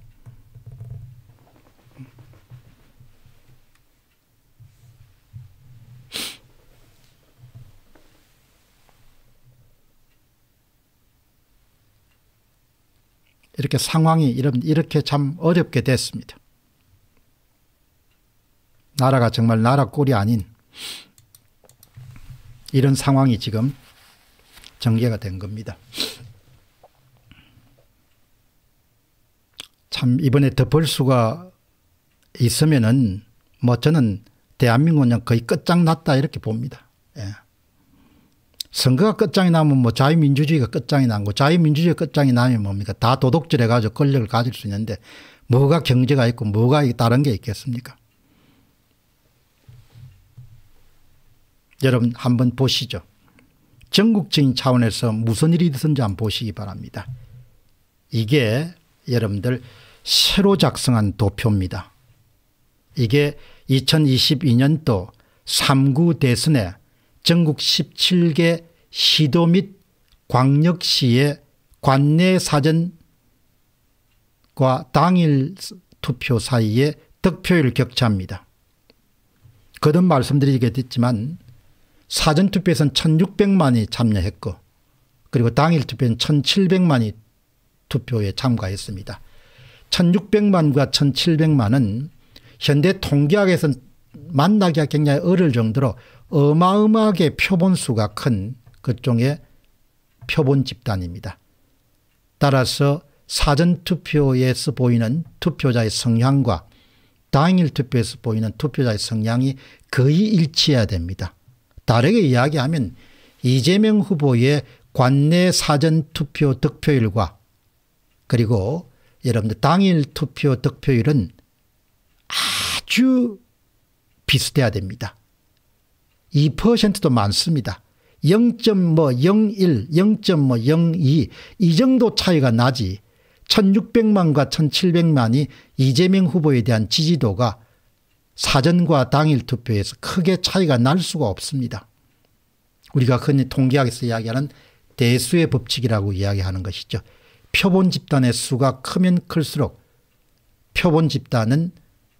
이렇게 상황이 이렇게참 어렵게 됐습니다. 나라가 정말 나라 꼴이 아닌 이런 상황이 지금 전개가 된 겁니다. 참 이번에 덮을 수가 있으면은 뭐 저는 대한민국은 거의 끝장났다 이렇게 봅니다. 예. 선거가 끝장이 나면 뭐 자유민주주의가 끝장이 난 거, 자유민주주의 끝장이 나면 뭡니까? 다 도덕질해가지고 권력을 가질 수 있는데 뭐가 경제가 있고 뭐가 다른 게 있겠습니까? 여러분 한번 보시죠. 전국적인 차원에서 무슨 일이있었는지 한번 보시기 바랍니다. 이게 여러분들 새로 작성한 도표입니다. 이게 2022년도 3구 대선에 전국 17개 시도 및 광역시의 관내 사전과 당일 투표 사이에 득표율 격차입니다. 거듭 말씀드리겠지만 사전투표에서는 1600만이 참여했고 그리고 당일투표는 1700만이 투표에 참가했습니다. 1600만과 1700만은 현대 통계학에서는 만나기가 굉장히 어려울 정도로 어마어마하게 표본수가 큰 그쪽의 표본 집단입니다. 따라서 사전투표에서 보이는 투표자의 성향과 당일 투표에서 보이는 투표자의 성향이 거의 일치해야 됩니다. 다르게 이야기하면 이재명 후보의 관내 사전투표 득표율과 그리고 여러분들 당일 투표 득표율은 아주 비슷해야 됩니다. 2%도 많습니다. 0.01, 0.02, 뭐 뭐 이 정도 차이가 나지 1600만과 1700만이 이재명 후보에 대한 지지도가 사전과 당일 투표에서 크게 차이가 날 수가 없습니다. 우리가 흔히 통계학에서 이야기하는 대수의 법칙이라고 이야기하는 것이죠. 표본 집단의 수가 크면 클수록 표본 집단은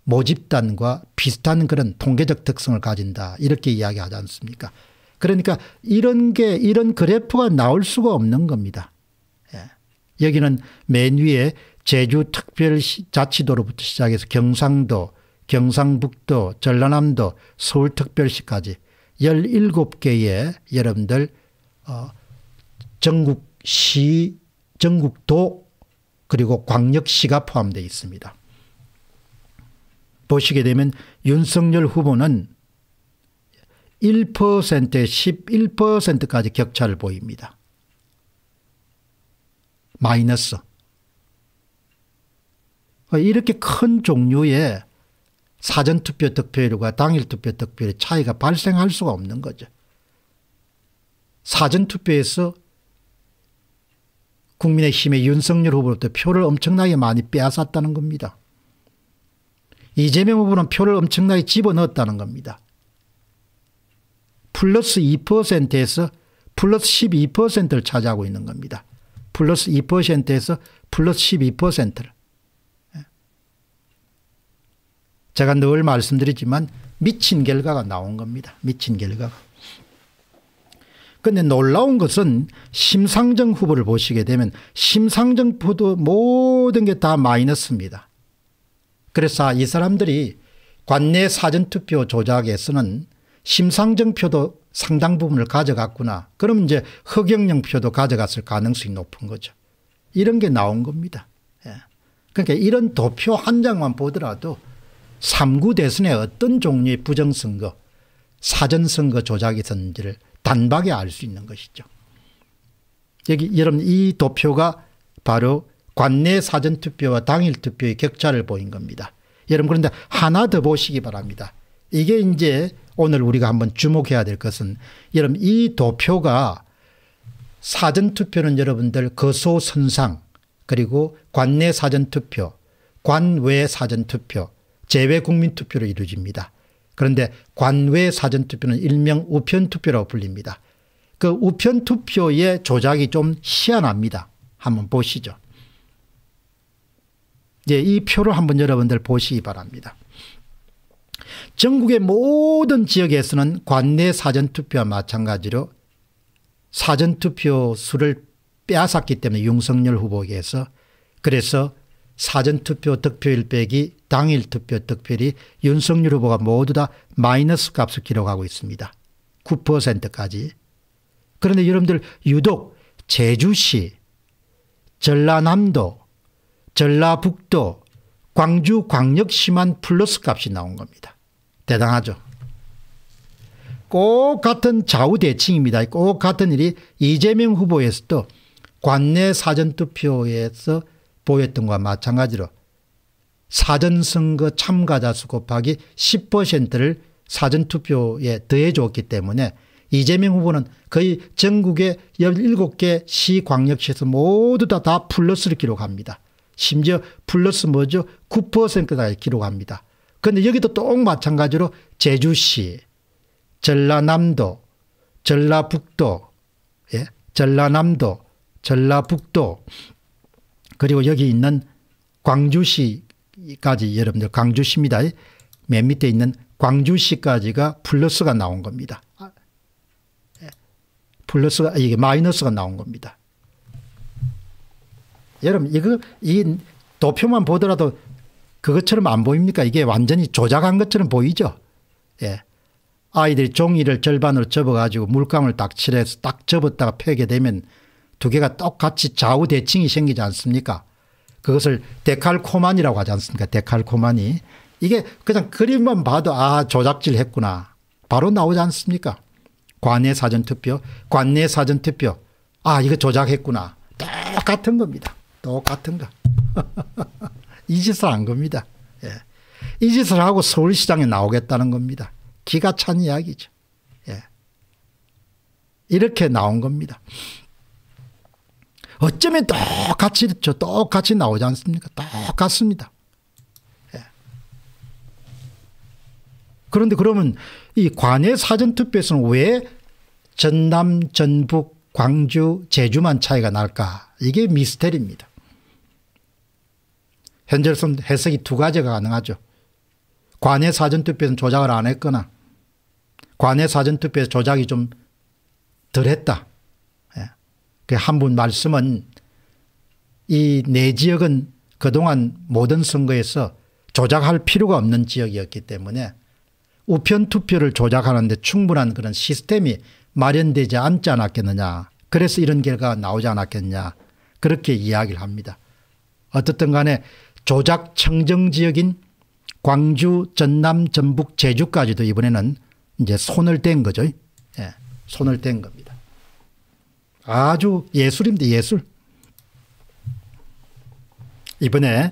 모집단과 비슷한 그런 통계적 특성을 가진다. 이렇게 이야기하지 않습니까? 그러니까 이런 게, 이런 그래프가 나올 수가 없는 겁니다. 예. 여기는 맨 위에 제주특별자치도로부터 시작해서 경상도, 경상북도, 전라남도, 서울특별시까지 17개의 여러분들 어, 전국시, 전국도 그리고 광역시가 포함되어 있습니다. 보시게 되면 윤석열 후보는 1%에 11%까지 격차를 보입니다. 마이너스. 이렇게 큰 종류의 사전투표 득표율과 당일투표 득표율의 차이가 발생할 수가 없는 거죠. 사전투표에서 국민의힘의 윤석열 후보로부터 표를 엄청나게 많이 빼앗았다는 겁니다. 이재명 후보는 표를 엄청나게 집어넣었다는 겁니다. 플러스 2%에서 플러스 12%를 차지하고 있는 겁니다. 플러스 2%에서 플러스 12%를. 예. 제가 늘 말씀드리지만 미친 결과가 나온 겁니다. 미친 결과가. 근데 놀라운 것은 심상정 후보를 보시게 되면 심상정 후보도 모든 게 다 마이너스입니다. 그래서 이 사람들이 관내 사전투표 조작에서는 심상정표도 상당 부분을 가져갔구나. 그럼 이제 허경영 표도 가져갔을 가능성이 높은 거죠. 이런 게 나온 겁니다. 예. 그러니까 이런 도표 한 장만 보더라도 3구 대선에 어떤 종류의 부정선거 사전선거 조작이 있었는지를 단박에 알 수 있는 것이죠. 여기 여러분 이 도표가 바로 관내 사전투표와 당일투표의 격차를 보인 겁니다. 여러분 그런데 하나 더 보시기 바랍니다. 이게 이제 오늘 우리가 한번 주목해야 될 것은 여러분 이 도표가 사전투표는 여러분들 거소선상 그리고 관내 사전투표 관외 사전투표 제외 국민투표로 이루어집니다. 그런데 관외 사전투표는 일명 우편투표라고 불립니다. 그 우편투표의 조작이 좀 희한합니다. 한번 보시죠. 예, 이 표를 한번 여러분들 보시기 바랍니다. 전국의 모든 지역에서는 관내 사전투표와 마찬가지로 사전투표 수를 빼앗았기 때문에 윤석열 후보에게서 그래서 사전투표 득표일 빼기 당일 투표 득표율이 윤석열 후보가 모두 다 마이너스 값을 기록하고 있습니다. 9%까지. 그런데 여러분들 유독 제주시, 전라남도, 전라북도 광주 광역시만 플러스 값이 나온 겁니다. 대단하죠. 꼭 같은 좌우대칭입니다. 꼭 같은 일이 이재명 후보에서도 관내 사전투표에서 보였던 것과 마찬가지로 사전선거 참가자 수 곱하기 10%를 사전투표에 더해줬기 때문에 이재명 후보는 거의 전국의 17개 시 광역시에서 모두 다, 다 플러스를 기록합니다. 심지어 플러스 뭐죠? 9%가까이 기록합니다. 그런데 여기도 똑 마찬가지로 제주시, 전라남도, 전라북도, 예? 전라남도, 전라북도, 그리고 여기 있는 광주시까지 여러분들 광주시입니다. 맨 밑에 있는 광주시까지가 플러스가 나온 겁니다. 예, 플러스가 이게 마이너스가 나온 겁니다. 여러분 이거 이 도표만 보더라도 그것처럼 안 보입니까? 이게 완전히 조작한 것처럼 보이죠. 예. 아이들이 종이를 절반으로 접어가지고 물감을 딱 칠해서 딱 접었다가 펴게 되면 두 개가 똑같이 좌우 대칭이 생기지 않습니까? 그것을 데칼코만이라고 하지 않습니까? 데칼코만이. 이게 그냥 그림만 봐도 아 조작질 했구나. 바로 나오지 않습니까? 관내 사전투표, 관내 사전투표. 아 이거 조작했구나. 똑같은 겁니다. 똑같은 거. [laughs] 이 짓을 한 겁니다. 예. 이 짓을 하고 서울시장에 나오겠다는 겁니다. 기가 찬 이야기죠. 예. 이렇게 나온 겁니다. 어쩌면 똑같이 저 똑같이 나오지 않습니까? 똑같습니다. 예. 그런데 그러면 이 관외 사전투표에서는 왜 전남, 전북, 광주, 제주만 차이가 날까? 이게 미스터리입니다. 현재로서는 해석이 두 가지가 가능하죠. 관외 사전투표에서는 조작을 안 했거나 관외 사전투표에서 조작이 좀덜 했다. 예. 그한 분 말씀은 이네 지역은 그동안 모든 선거에서 조작할 필요가 없는 지역이었기 때문에 우편 투표를 조작하는데 충분한 그런 시스템이 마련되지 않지 않았겠느냐. 그래서 이런 결과가 나오지 않았겠냐. 그렇게 이야기를 합니다. 어떻든 간에 조작 청정 지역인 광주, 전남, 전북, 제주까지도 이번에는 이제 손을 댄 거죠. 예, 손을 댄 겁니다. 아주 예술입니다. 예술. 이번에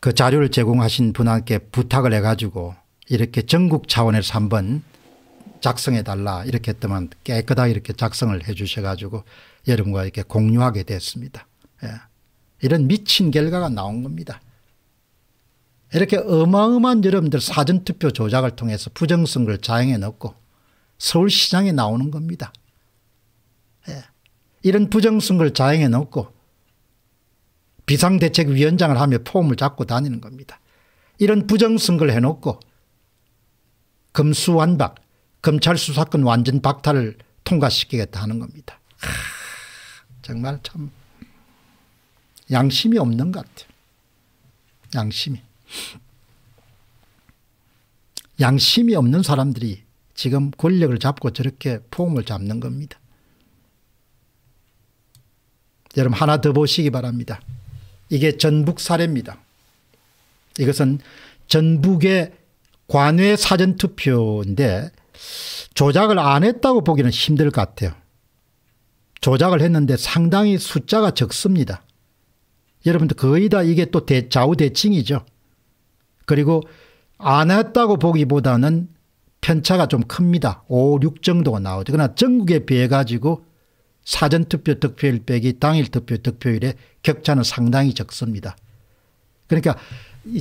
그 자료를 제공하신 분한테 부탁을 해가지고 이렇게 전국 차원에서 한번 작성해 달라 이렇게 했더만 깨끗하게 이렇게 작성을 해 주셔가지고 여러분과 이렇게 공유하게 됐습니다. 예. 이런 미친 결과가 나온 겁니다. 이렇게 어마어마한 여러분들 사전투표 조작을 통해서 부정선거를 자행해 놓고 서울시장에 나오는 겁니다. 예. 이런 부정선거를 자행해 놓고 비상대책위원장을 하며 폼을 잡고 다니는 겁니다. 이런 부정선거를 해놓고 금수완박, 검찰 수사권 완전 박탈을 통과시키겠다 하는 겁니다. 아, 정말 참. 양심이 없는 것 같아요. 양심이. 양심이 없는 사람들이 지금 권력을 잡고 저렇게 포옹을 잡는 겁니다. 여러분 하나 더 보시기 바랍니다. 이게 전북 사례입니다. 이것은 전북의 관외 사전투표인데 조작을 안 했다고 보기는 힘들 것 같아요. 조작을 했는데 상당히 숫자가 적습니다. 여러분들 거의 다 이게 또 대, 좌우대칭이죠. 그리고 안 했다고 보기보다는 편차가 좀 큽니다. 5, 6 정도가 나오죠. 그러나 전국에 비해 가지고 사전투표 득표율 빼기 당일 투표 득표율의 격차는 상당히 적습니다. 그러니까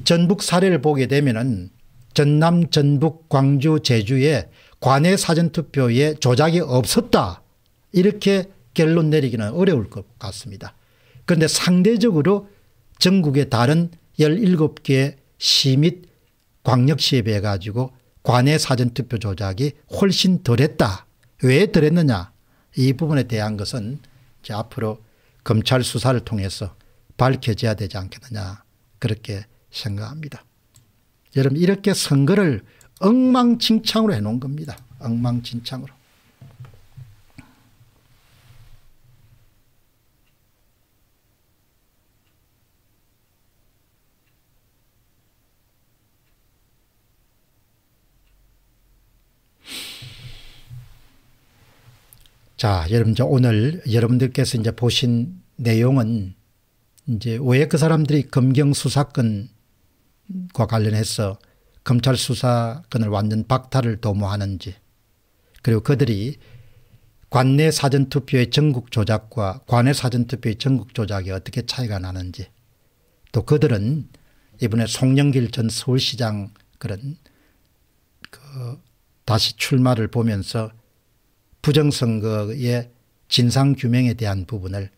전북 사례를 보게 되면은 전남, 전북, 광주, 제주에 관외 사전투표에 조작이 없었다. 이렇게 결론 내리기는 어려울 것 같습니다. 그런데 상대적으로 전국의 다른 17개 시 및 광역시에 비해 가지고 관내 사전투표 조작이 훨씬 덜했다. 왜 덜했느냐 이 부분에 대한 것은 이제 앞으로 검찰 수사를 통해서 밝혀져야 되지 않겠느냐 그렇게 생각합니다. 여러분 이렇게 선거를 엉망진창으로 해놓은 겁니다. 엉망진창으로. 자, 여러분, 오늘 여러분들께서 이제 보신 내용은 이제 왜 그 사람들이 검경 수사권과 관련해서 검찰 수사권을 완전 박탈을 도모하는지 그리고 그들이 관내 사전투표의 전국 조작과 관내 사전투표의 전국 조작이 어떻게 차이가 나는지 또 그들은 이번에 송영길 전 서울시장 그런 그 다시 출마를 보면서 부정선거의 진상규명에 대한 부분을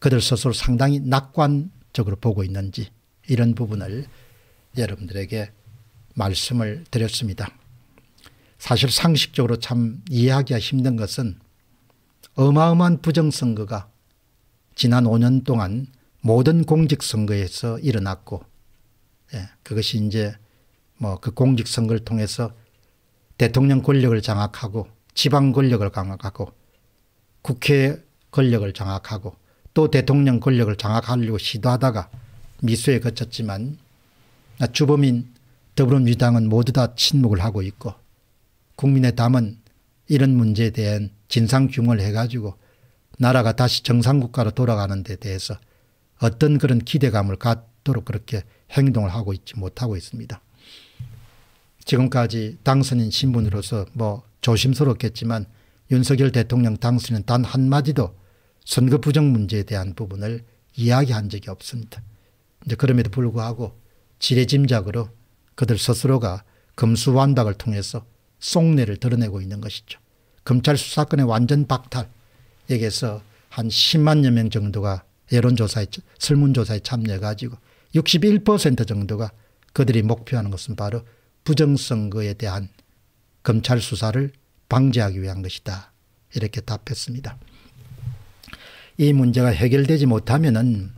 그들 스스로 상당히 낙관적으로 보고 있는지 이런 부분을 여러분들에게 말씀을 드렸습니다. 사실 상식적으로 참 이해하기가 힘든 것은 어마어마한 부정선거가 지난 5년 동안 모든 공직선거에서 일어났고 예, 그것이 이제 뭐 그 공직선거를 통해서 대통령 권력을 장악하고 지방 권력을 강화하고 국회 권력을 장악하고 또 대통령 권력을 장악하려고 시도하다가 미수에 거쳤지만 주범인 더불어민주당은 모두 다 침묵을 하고 있고 국민의담은 이런 문제에 대한 진상규명을 해가지고 나라가 다시 정상국가로 돌아가는 데 대해서 어떤 그런 기대감을 갖도록 그렇게 행동을 하고 있지 못하고 있습니다. 지금까지 당선인 신분으로서 뭐 조심스럽겠지만 윤석열 대통령 당시는 단 한마디도 선거 부정 문제에 대한 부분을 이야기한 적이 없습니다. 이제 그럼에도 불구하고 지레짐작으로 그들 스스로가 금수완박을 통해서 속내를 드러내고 있는 것이죠. 검찰 수사권의 완전 박탈 여기에서 한 10만여 명 정도가 여론조사에 설문조사에 참여해가지고 61% 정도가 그들이 목표하는 것은 바로 부정선거에 대한 검찰 수사를 방지하기 위한 것이다. 이렇게 답했습니다. 이 문제가 해결되지 못하면은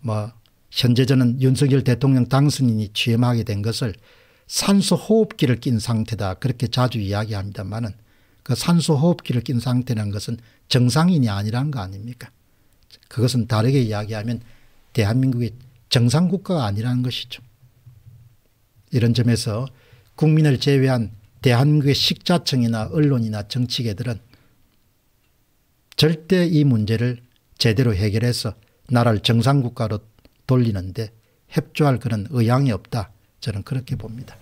뭐 현재 저는 윤석열 대통령 당선인이 취임하게 된 것을 산소 호흡기를 낀 상태다. 그렇게 자주 이야기합니다만그 산소 호흡기를 낀 상태라는 것은 정상인이 아니란 거 아닙니까? 그것은 다르게 이야기하면 대한민국이 정상국가가 아니라는 것이죠. 이런 점에서 국민을 제외한 대한민국의 식자청이나 언론이나 정치계들은 절대 이 문제를 제대로 해결해서 나라를 정상국가로 돌리는데 협조할 그런 의향이 없다. 저는 그렇게 봅니다.